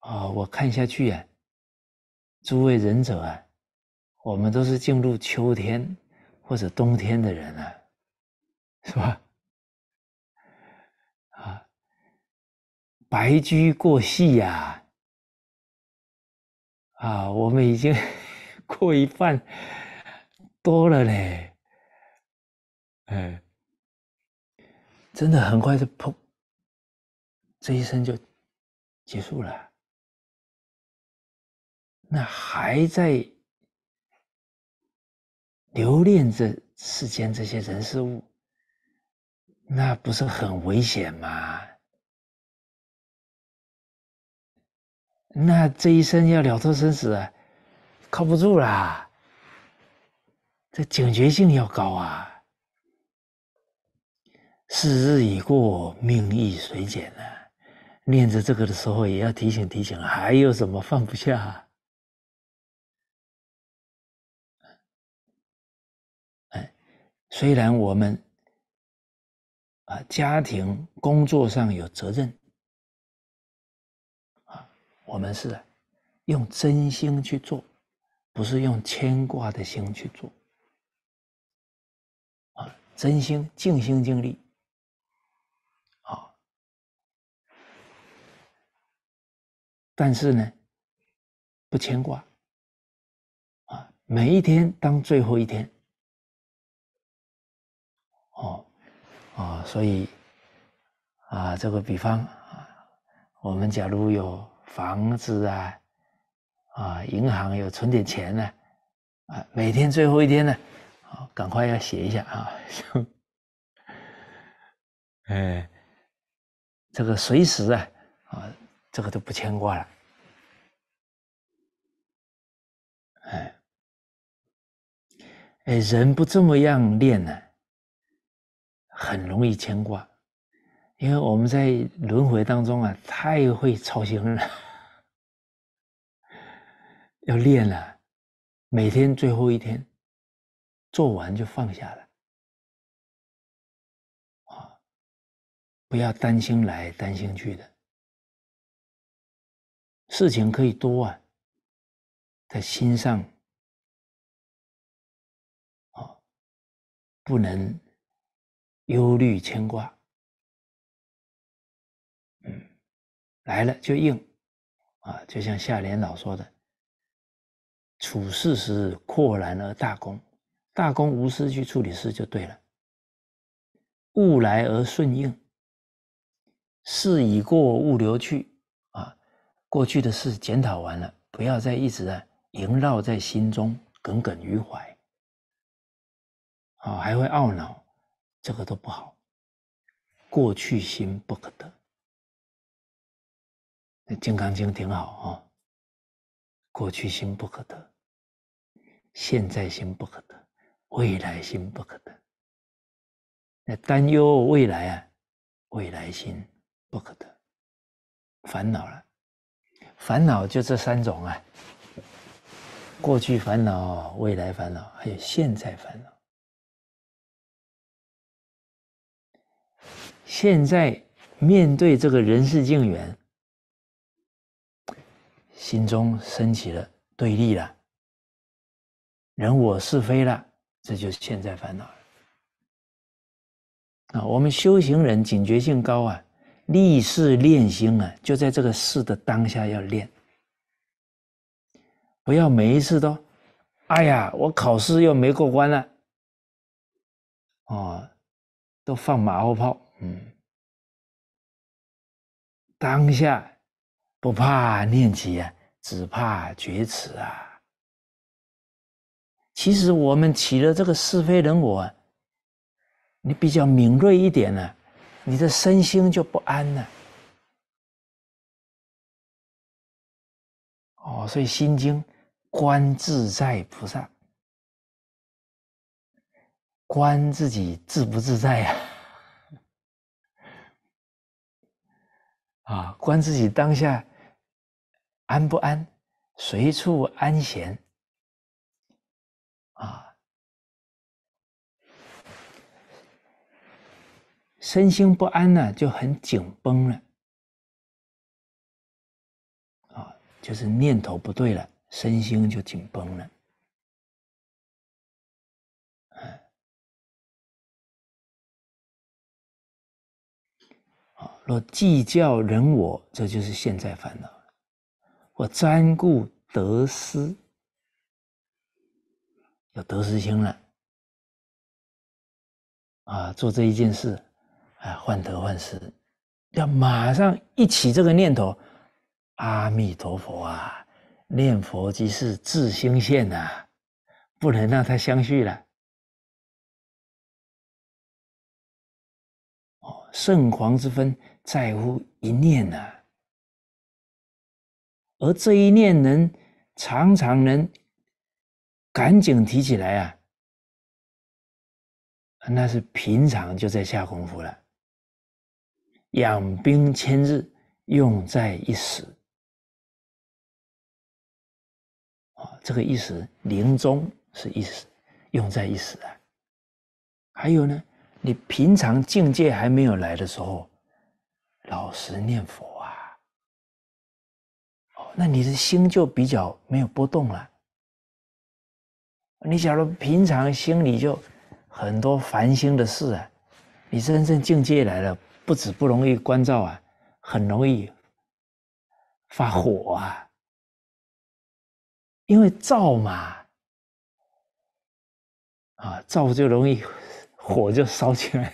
啊，我看下去啊，诸位仁者啊，我们都是进入秋天或者冬天的人啊，是吧？啊，白驹过隙呀，啊，我们已经 过一半多了嘞，哎，真的很快就砰，这一生就结束了。那还在留恋这世间这些人事物，那不是很危险吗？那这一生要了脱生死啊，靠不住啦！这警觉性要高啊！时日已过，命亦随减了。念着这个的时候，也要提醒提醒，还有什么放不下？虽然我们，啊，家庭工作上有责任，啊，我们是用真心去做，不是用牵挂的心去做，啊，真心尽心尽力，但是呢，不牵挂，啊，每一天当最后一天。啊，所以，啊，这个比方啊，我们假如有房子啊，啊，银行有存点钱呢，啊，每天最后一天呢，啊，赶快要写一下啊，哎，这个随时啊，啊，这个都不牵挂了，哎，哎，人不这么样练呢。很容易牵挂，因为我们在轮回当中啊，太会操心了。要练了，每天最后一天，做完就放下了，啊，不要担心来担心去的。事情可以多啊，在心上，啊，不能。忧虑牵挂，嗯，来了就应，啊，就像夏联老说的：“处事时阔然而大公，大公无私去处理事就对了。物来而顺应，事已过，物流去，啊，过去的事检讨完了，不要再一直啊萦绕在心中，耿耿于怀，啊，还会懊恼。”这个都不好。过去心不可得，《那金刚经》挺好啊。过去心不可得，现在心不可得，未来心不可得。那担忧未来啊，未来心不可得，烦恼了，烦恼就这三种啊：过去烦恼、未来烦恼，还有现在烦恼。现在面对这个人事境缘，心中升起了对立了，人我是非了，这就是现在烦恼了。啊，我们修行人警觉性高啊，立事练心啊，就在这个事的当下要练，不要每一次都，哎呀，我考试又没过关了，哦，都放马后炮。嗯，当下不怕念起啊，只怕觉迟啊。其实我们起了这个是非人我，你比较敏锐一点呢，你的身心就不安了。哦，所以《心经》观自在菩萨，观自己自不自在呀。啊，观自己当下安不安，随处安闲。啊，身心不安呢，就很紧绷了。啊，就是念头不对了，身心就紧绷了。若计较人我，这就是现在烦恼；我沾顾得失，有得失心了，啊，做这一件事，啊，患得患失，要马上一起这个念头。阿弥陀佛啊！念佛即是自心现啊，不能让它相续了。哦，圣皇之分。在乎一念啊。而这一念能常常能赶紧提起来啊，那是平常就在下功夫了。养兵千日，用在一时。啊，这个意思临终是一时，用在一时啊。还有呢，你平常境界还没有来的时候。老实念佛啊，哦，那你的心就比较没有波动了。你假如平常心里就很多烦心的事啊，你真正境界来了，不止不容易关照啊，很容易发火啊，因为燥嘛，啊，燥就容易火就烧起来。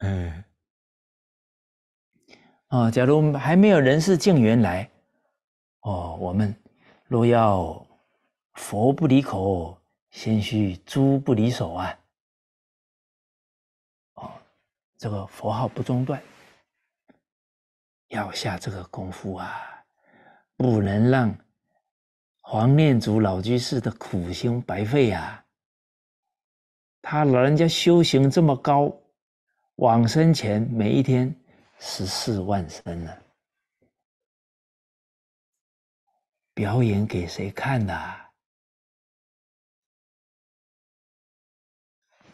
嗯，啊，假如还没有人事境缘来，哦，我们若要佛不离口，先须猪不离手啊！哦，这个佛号不中断，要下这个功夫啊，不能让黄念祖老居士的苦心白费啊！他老人家修行这么高。往生前每一天十四万生呢，表演给谁看的？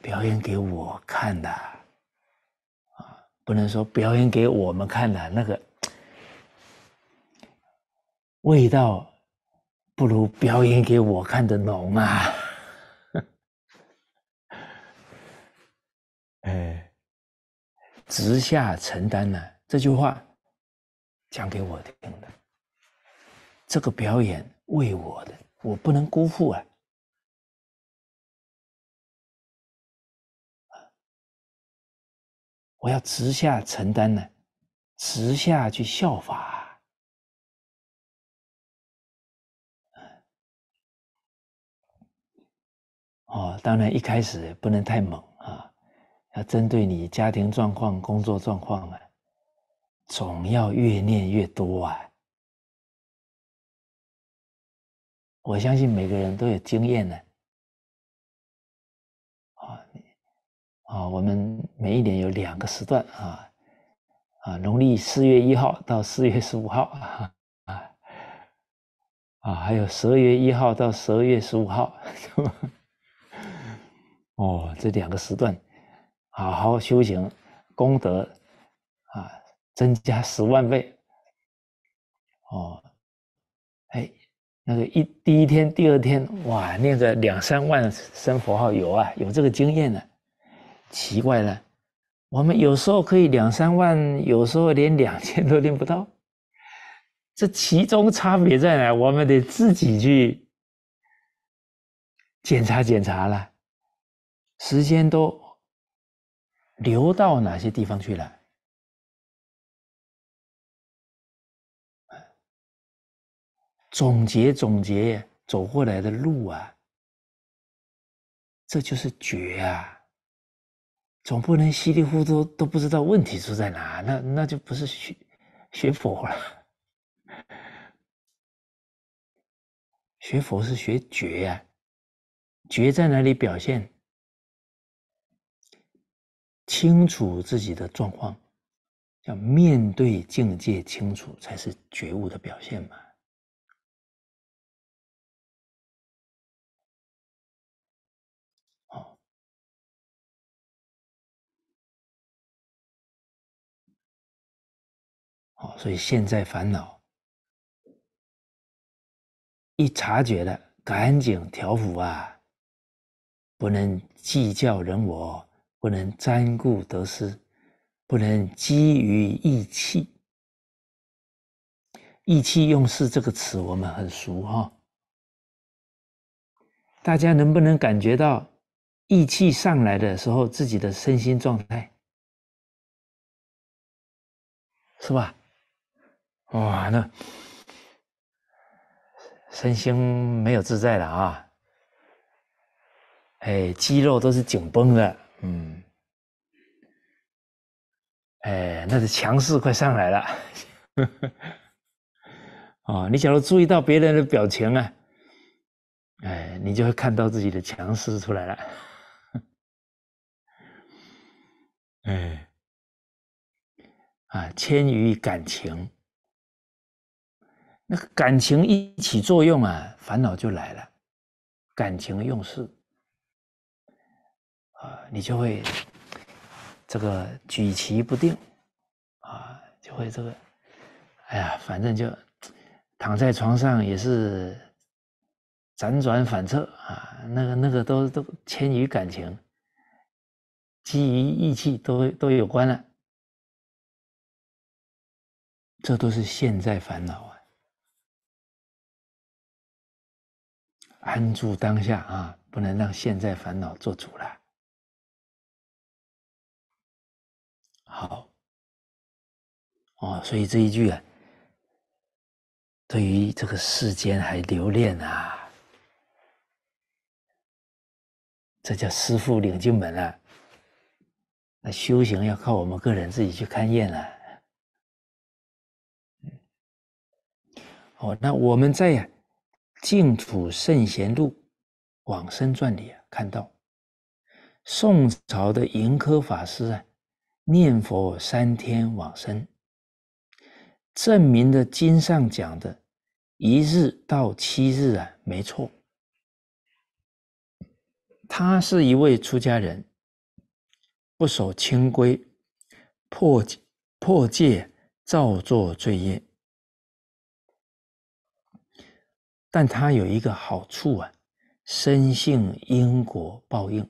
表演给我看的，啊，不能说表演给我们看的，那个味道不如表演给我看的浓啊。直下承担呢？这句话讲给我听的。这个表演为我的，我不能辜负啊！我要直下承担呢，直下去效法啊！哦，当然一开始不能太猛。啊，针对你家庭状况、工作状况啊，总要越念越多啊！我相信每个人都有经验的啊！啊，我们每一年有两个时段啊啊，农历四月一号到四月十五号啊啊啊，还有十二月一号到十二月十五号 哦，这两个时段。好好修行，功德啊，增加十万倍。哦，哎，那个一第一天、第二天，哇，念着两三万声佛号有啊，有这个经验呢。奇怪了，我们有时候可以两三万，有时候连两千都念不到。这其中差别在哪？我们得自己去检查检查了。时间都流到哪些地方去了？总结总结走过来的路啊，这就是觉啊。总不能稀里糊涂都不知道问题出在哪，那那就不是学学佛了。学佛是学觉呀，觉在哪里表现？清楚自己的状况，要面对境界清楚，才是觉悟的表现嘛。好，所以现在烦恼一察觉了，赶紧调伏啊，不能计较人我。不能沾顾得失，不能基于义气。意气用事这个词我们很熟哈。大家能不能感觉到意气上来的时候，自己的身心状态是吧？哇，那身心没有自在了啊！哎，肌肉都是紧绷的。嗯，哎，那是强势快上来了，哦，你假如注意到别人的表情啊，哎，你就会看到自己的强势出来了，哎，啊，迁于感情，那感情一起作用啊，烦恼就来了，感情用事。你就会这个举棋不定啊，就会这个，哎呀，反正就躺在床上也是辗转反侧啊，那个那个都都迁于感情，基于意气都都有关了，这都是现在烦恼啊。安住当下啊，不能让现在烦恼做主了。好，哦，所以这一句啊，对于这个世间还留恋啊，这叫师傅领进门啊，那修行要靠我们个人自己去勘验啊。好，哦，那我们在《净土圣贤录》《往生传》里啊，看到宋朝的盈科法师啊。念佛三天往生，证明的经上讲的，一日到七日啊，没错。他是一位出家人，不守清规，破破戒，造作罪业。但他有一个好处啊，深信因果报应。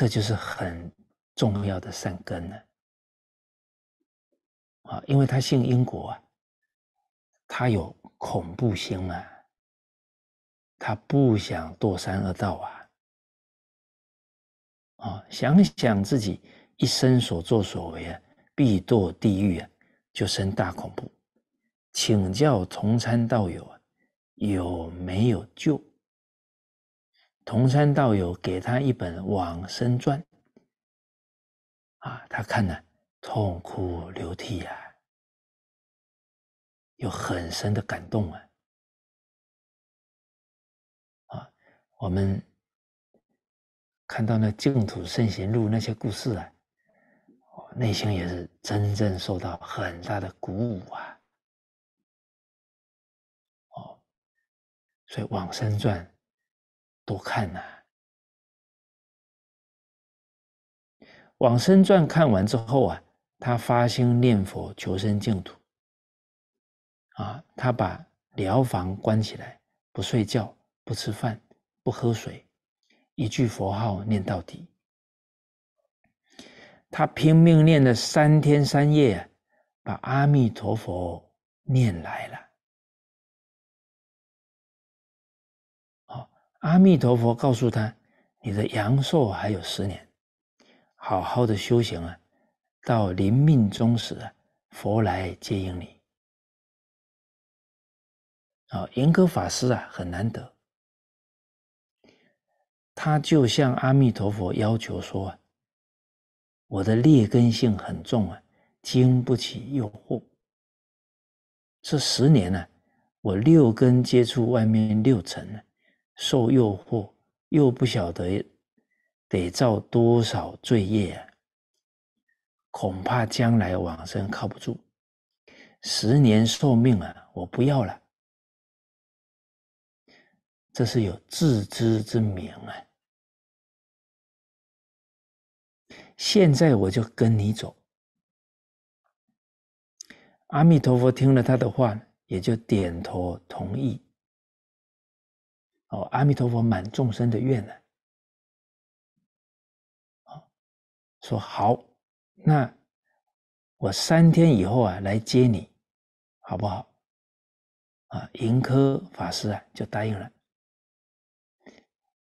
这就是很重要的善根呢，啊，因为他信因果啊，他有恐怖心啊，他不想堕三恶道啊，啊，想想自己一生所作所为啊，必堕地狱啊，就生大恐怖，请教同参道友啊，有没有救？同山道友给他一本《往生传》，啊，他看了痛哭流涕啊，有很深的感动啊！啊，我们看到那净土圣贤录那些故事啊，内心也是真正受到很大的鼓舞啊！哦，所以《往生传》。多看呐，《往生传》看完之后啊，他发心念佛求生净土。啊，他把疗房关起来，不睡觉，不吃饭，不喝水，一句佛号念到底。他拼命念了三天三夜，把阿弥陀佛念来了。阿弥陀佛告诉他：“你的阳寿还有十年，好好的修行啊，到临命终时啊，佛来接应你。”啊，严格法师啊，很难得，他就向阿弥陀佛要求说：“啊，我的劣根性很重啊，经不起诱惑。这十年呢，我六根接触外面六尘呢。”受诱惑又不晓得得造多少罪业啊！恐怕将来往生靠不住，十年寿命啊，我不要了。这是有自知之明啊！现在我就跟你走。阿弥陀佛听了他的话，也就点头同意。哦，阿弥陀佛满众生的愿呢，啊，说好，那我三天以后啊来接你，好不好？啊，盈科法师啊就答应了。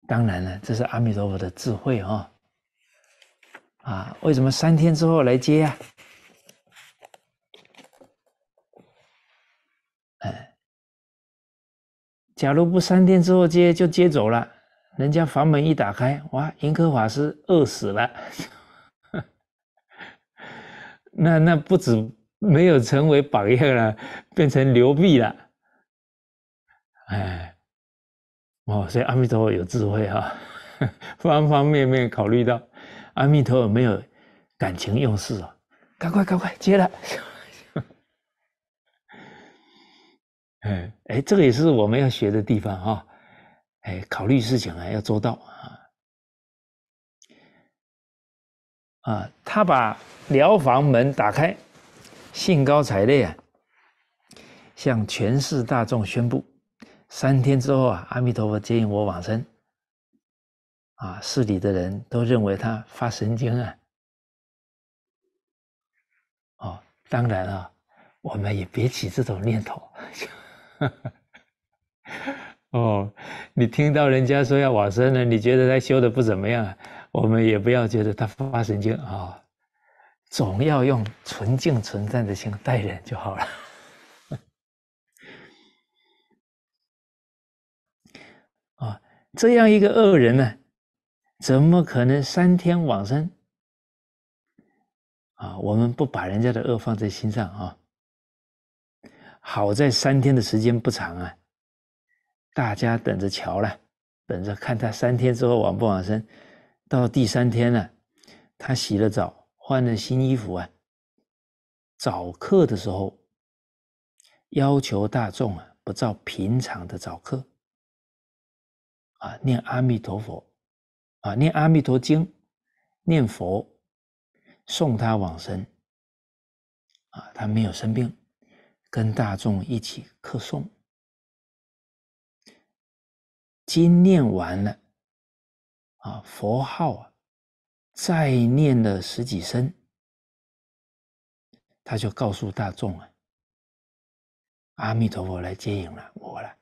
当然了，这是阿弥陀佛的智慧啊，啊，为什么三天之后来接啊？假如不三天之后接就接走了，人家房门一打开，哇！迎科法师饿死了，那那不止没有成为榜样了，变成流弊了。哎，哦，所以阿弥陀佛有智慧哈，方方面面考虑到，阿弥陀佛没有感情用事啊，赶快赶快接了。哎哎，这个也是我们要学的地方哈！哎，考虑事情啊，要做到啊！啊，他把疗房门打开，兴高采烈啊，向全市大众宣布：三天之后啊，阿弥陀佛接引我往生。啊，市里的人都认为他发神经啊！哦，当然了，我们也别起这种念头。哦，你听到人家说要往生了，你觉得他修的不怎么样？我们也不要觉得他发神经啊，总要用纯净纯善的心待人就好了。啊，这样一个恶人呢，怎么可能三天往生？啊，我们不把人家的恶放在心上啊。好在三天的时间不长啊，大家等着瞧了，等着看他三天之后往不往生。到第三天了，他洗了澡，换了新衣服啊。早课的时候，要求大众啊不照平常的早课，啊念阿弥陀佛，啊念阿弥陀经，念佛，送他往生。啊，他没有生病。跟大众一起客颂。经念完了，啊佛号啊，再念了十几声，他就告诉大众啊：“阿弥陀佛来接引了我了。”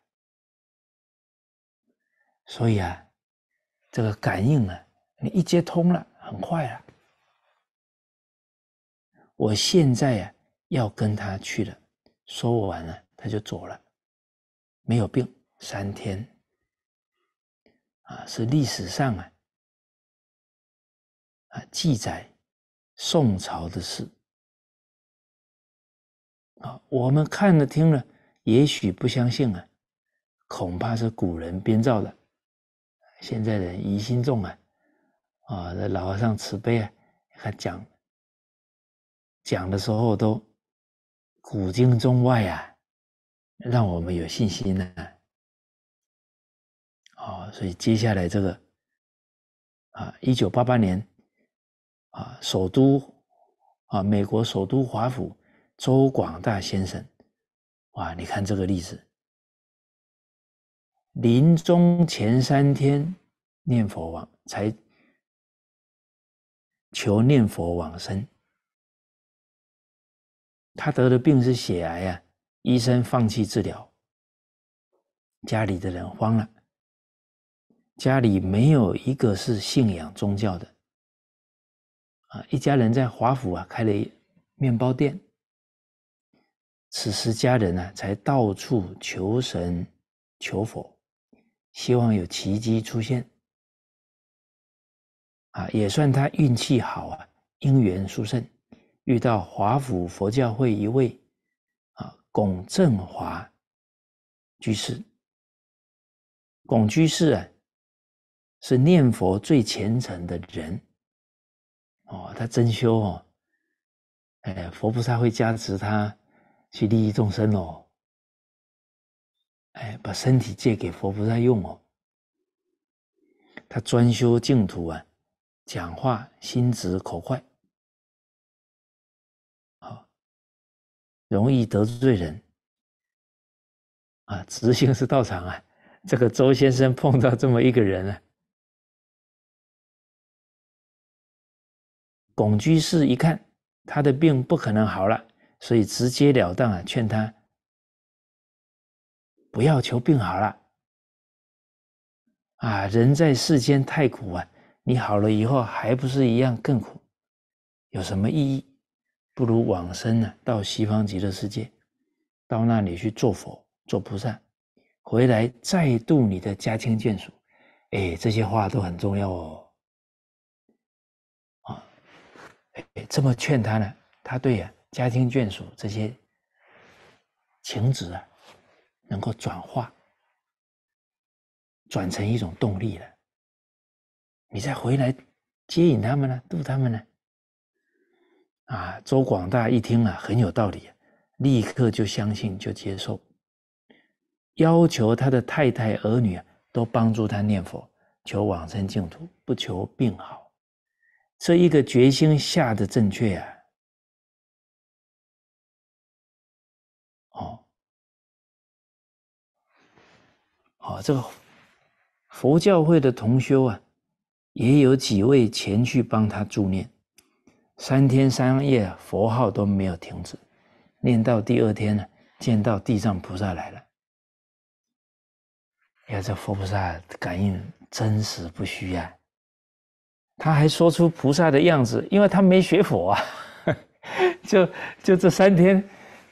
所以啊，这个感应啊，你一接通了，很快了。我现在啊，要跟他去了。说完了，他就走了，没有病，三天啊，是历史上啊啊记载宋朝的事啊，我们看了听了，也许不相信啊，恐怕是古人编造的，现在人疑心重啊啊，这老和尚慈悲啊，还讲讲的时候都。古今中外啊，让我们有信心呢。哦，所以接下来这个啊，一九八八年啊，首都啊，美国首都华府，周广大先生，哇，你看这个例子，临终前三天念佛王才求念佛往生。他得的病是血癌啊，医生放弃治疗。家里的人慌了，家里没有一个是信仰宗教的。啊，一家人在华府啊开了面包店。此时家人呢才到处求神求佛，希望有奇迹出现。啊，也算他运气好啊，因缘殊胜。遇到华府佛教会一位啊，龚振华居士。龚居士啊，是念佛最虔诚的人。哦，他真修哦，哎，佛菩萨会加持他去利益众生哦。哎，把身体借给佛菩萨用哦。他专修净土啊，讲话心直口快。容易得罪人啊！直性是道场啊！这个周先生碰到这么一个人啊，龚居士一看他的病不可能好了，所以直截了当啊，劝他不要求病好了啊！人在世间太苦啊，你好了以后还不是一样更苦，有什么意义？不如往生呢，到西方极乐世界，到那里去做佛、做菩萨，回来再度你的家庭眷属。哎，这些话都很重要哦。啊，哎，这么劝他呢，他对啊，家庭眷属这些情执啊，能够转化，转成一种动力了。你再回来接引他们呢，度他们呢。啊，周广大一听啊，很有道理，立刻就相信，就接受，要求他的太太、儿女都帮助他念佛，求往生净土，不求病好。这一个决心下的正确啊！哦，好，这个佛教会的同修啊，也有几位前去帮他助念。三天三夜佛号都没有停止，念到第二天呢，见到地藏菩萨来了。呀，这佛菩萨感应真实不虚啊！他还说出菩萨的样子，因为他没学佛啊，就就这三天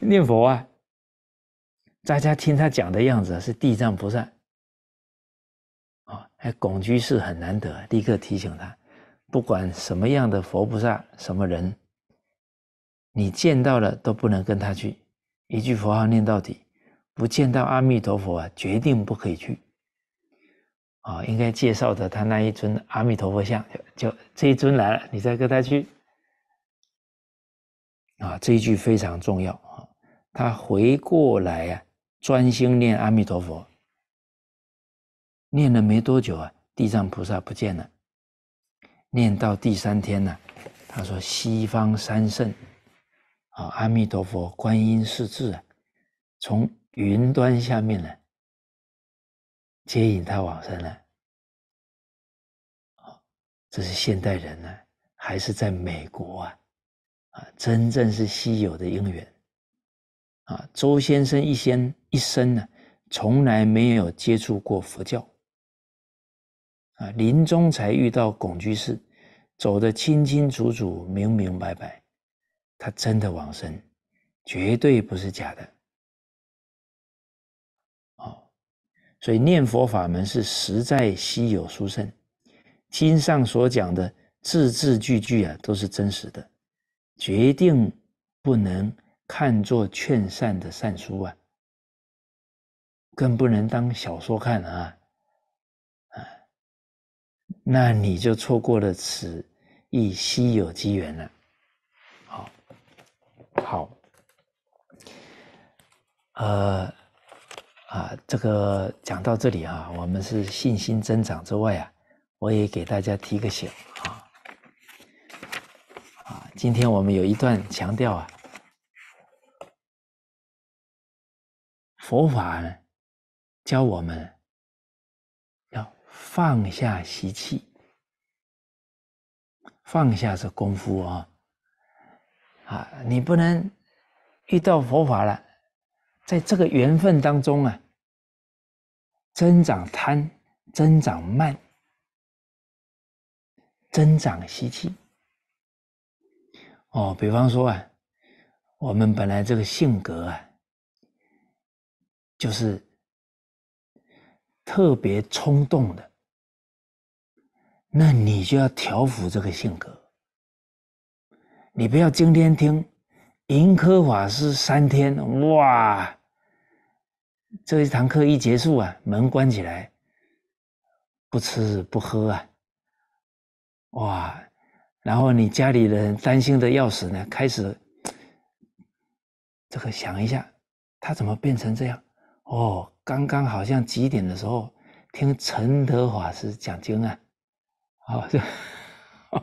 念佛啊。大家听他讲的样子是地藏菩萨。啊，哎，龚居士很难得，立刻提醒他。不管什么样的佛菩萨、什么人，你见到了都不能跟他去，一句佛号念到底，不见到阿弥陀佛啊，决定不可以去。啊，应该介绍的他那一尊阿弥陀佛像，就这一尊来了，你再跟他去。啊，这一句非常重要啊！他回过来啊，专心念阿弥陀佛，念了没多久啊，地藏菩萨不见了。念到第三天呢，他说：“西方三圣，啊，阿弥陀佛、观音、四字啊，从云端下面呢，接引他往生了。”这是现代人呢，还是在美国啊？啊，真正是稀有的因缘啊！周先生一先一生呢，从来没有接触过佛教。啊，临终才遇到龚居士，走的清清楚楚、明明白白，他真的往生，绝对不是假的。好，所以念佛法门是实在稀有殊胜，经上所讲的字字句句啊，都是真实的，绝对不能看作劝善的善书啊，更不能当小说看啊。那你就错过了此一稀有机缘了。好，好，呃，啊，这个讲到这里啊，我们是信心增长之外啊，我也给大家提个醒啊，啊，今天我们有一段强调啊，佛法教我们。放下习气，放下这功夫啊！啊，你不能遇到佛法了，在这个缘分当中啊，增长贪，增长慢，增长习气。哦，比方说啊，我们本来这个性格啊，就是特别冲动的。那你就要调伏这个性格，你不要今天听盈科法师三天，哇，这一堂课一结束啊，门关起来，不吃不喝啊，哇，然后你家里人担心的要死呢，开始这个想一下，他怎么变成这样？哦，刚刚好像几点的时候听陈德法师讲经啊。啊，啊，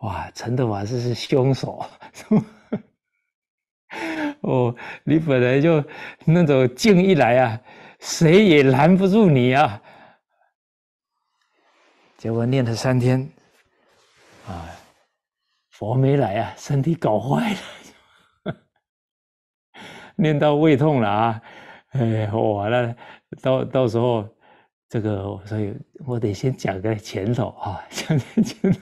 哇，陈德华这是凶手，哦，你本来就那种劲一来啊，谁也拦不住你啊。结果念了三天，啊，佛没来啊，身体搞坏了，念到胃痛了啊，哎，我那到到时候。这个，所以我得先讲个前头啊，讲点前头。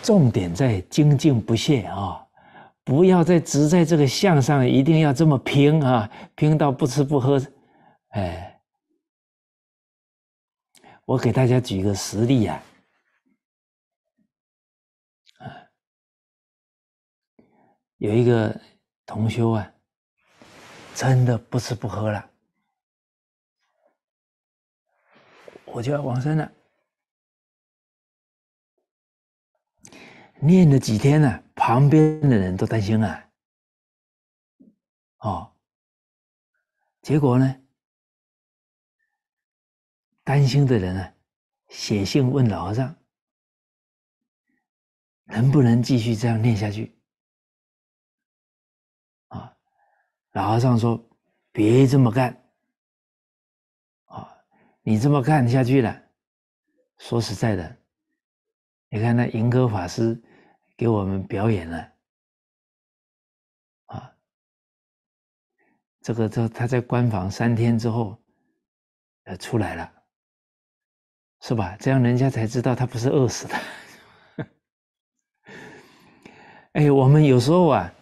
重点在精进不懈啊，不要再只在这个相上，一定要这么拼啊，拼到不吃不喝，哎，我给大家举个实例呀，啊，有一个同修啊。真的不吃不喝了，我就要往生了。念了几天呢，旁边的人都担心啊，哦，结果呢，担心的人啊，写信问老和尚，能不能继续这样念下去？老和尚说：“别这么干啊！你这么干下去了，说实在的，你看那银哥法师给我们表演了啊，这个他他在关房三天之后出来了，是吧？这样人家才知道他不是饿死的。哎，我们有时候啊。”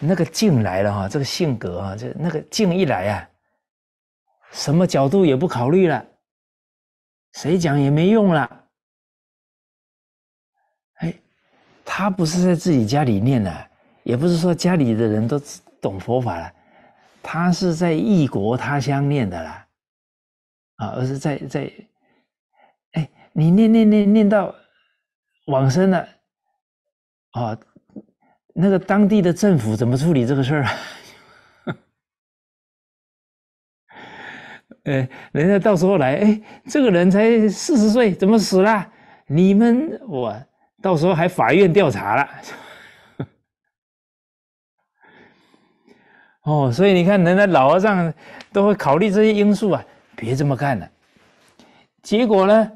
那个劲来了哈，这个性格啊，这那个劲一来啊，什么角度也不考虑了，谁讲也没用了。哎，他不是在自己家里念的，也不是说家里的人都懂佛法了，他是在异国他乡念的啦，啊，而是在在，哎，你念念念念到往生了，啊。那个当地的政府怎么处理这个事儿？呃，人家到时候来，哎，这个人才四十岁，怎么死了？你们我到时候还法院调查了。哦，所以你看，人家老和尚都会考虑这些因素啊，别这么干了。结果呢？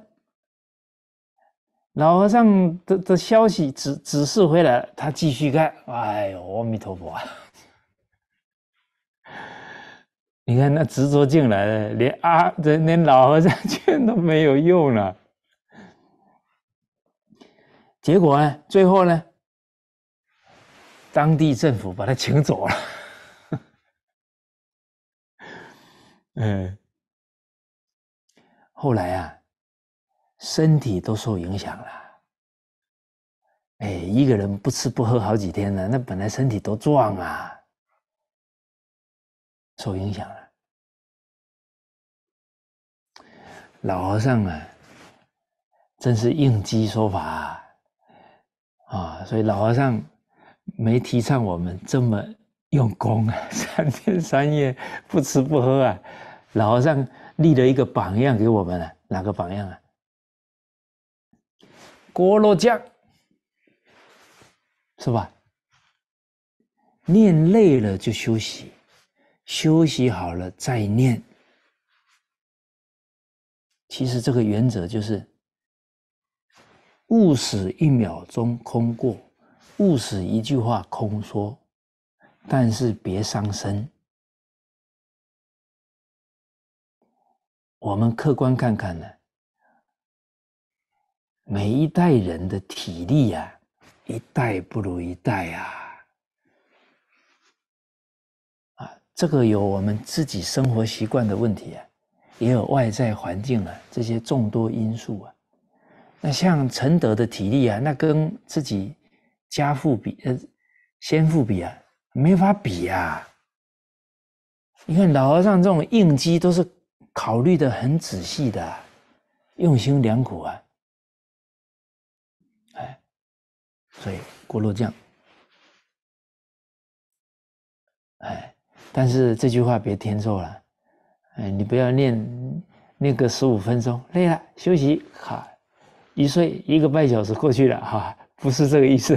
老和尚的的消息指指示回来，他继续干。哎呦，阿弥陀佛啊！你看那执着进来的，连啊，连老和尚劝 都没有用了。结果呢，最后呢，当地政府把他请走了。嗯，后来啊。身体都受影响了，哎，一个人不吃不喝好几天了，那本来身体多壮啊，受影响了。老和尚啊，真是应激说法啊，啊，所以老和尚没提倡我们这么用功啊，三天三夜不吃不喝啊，老和尚立了一个榜样给我们了，哪个榜样啊？锅落江，是吧？念累了就休息，休息好了再念。其实这个原则就是：勿使一秒钟空过，勿使一句话空说。但是别伤身。我们客观看看呢？每一代人的体力啊，一代不如一代啊！啊，这个有我们自己生活习惯的问题啊，也有外在环境啊，这些众多因素啊。那像陈德的体力啊，那跟自己家父比，呃，先父比啊，没法比啊。你看老和尚这种应激都是考虑的很仔细的，用心良苦啊。所以，咕噜降。哎，但是这句话别听错了，哎，你不要念那个十五分钟，累了休息哈，一睡一个半小时过去了哈，不是这个意思。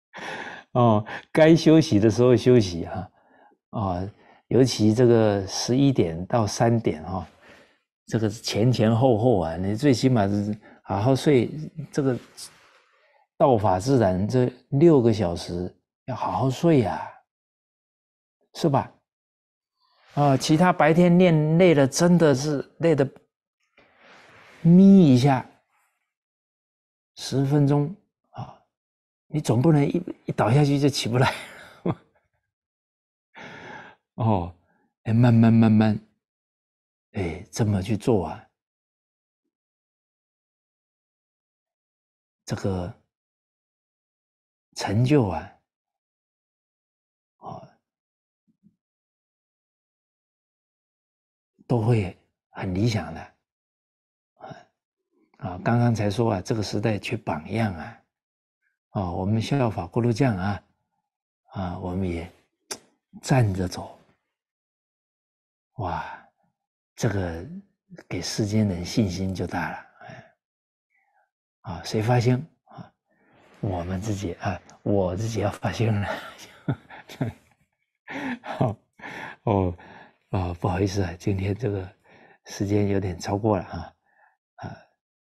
哦，该休息的时候休息哈，哦，尤其这个十一点到三点哈，这个前前后后啊，你最起码是好好睡这个。道法自然，这六个小时要好好睡呀，是吧？啊，其他白天练累了，真的是累的，眯一下十分钟啊，你总不能一一倒下去就起不来。哦，哎，慢慢慢慢，哎，这么去做啊？这个。成就啊，啊，都会很理想的，啊啊！刚刚才说啊，这个时代缺榜样啊，啊，我们效法锅炉匠啊，啊，我们也站着走，哇，这个给世间人信心就大了，哎，啊，谁发心？我们自己啊，我自己要发现了。好，哦，啊，不好意思啊，今天这个时间有点超过了啊，啊，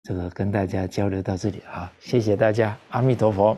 这个跟大家交流到这里啊，谢谢大家，阿弥陀佛。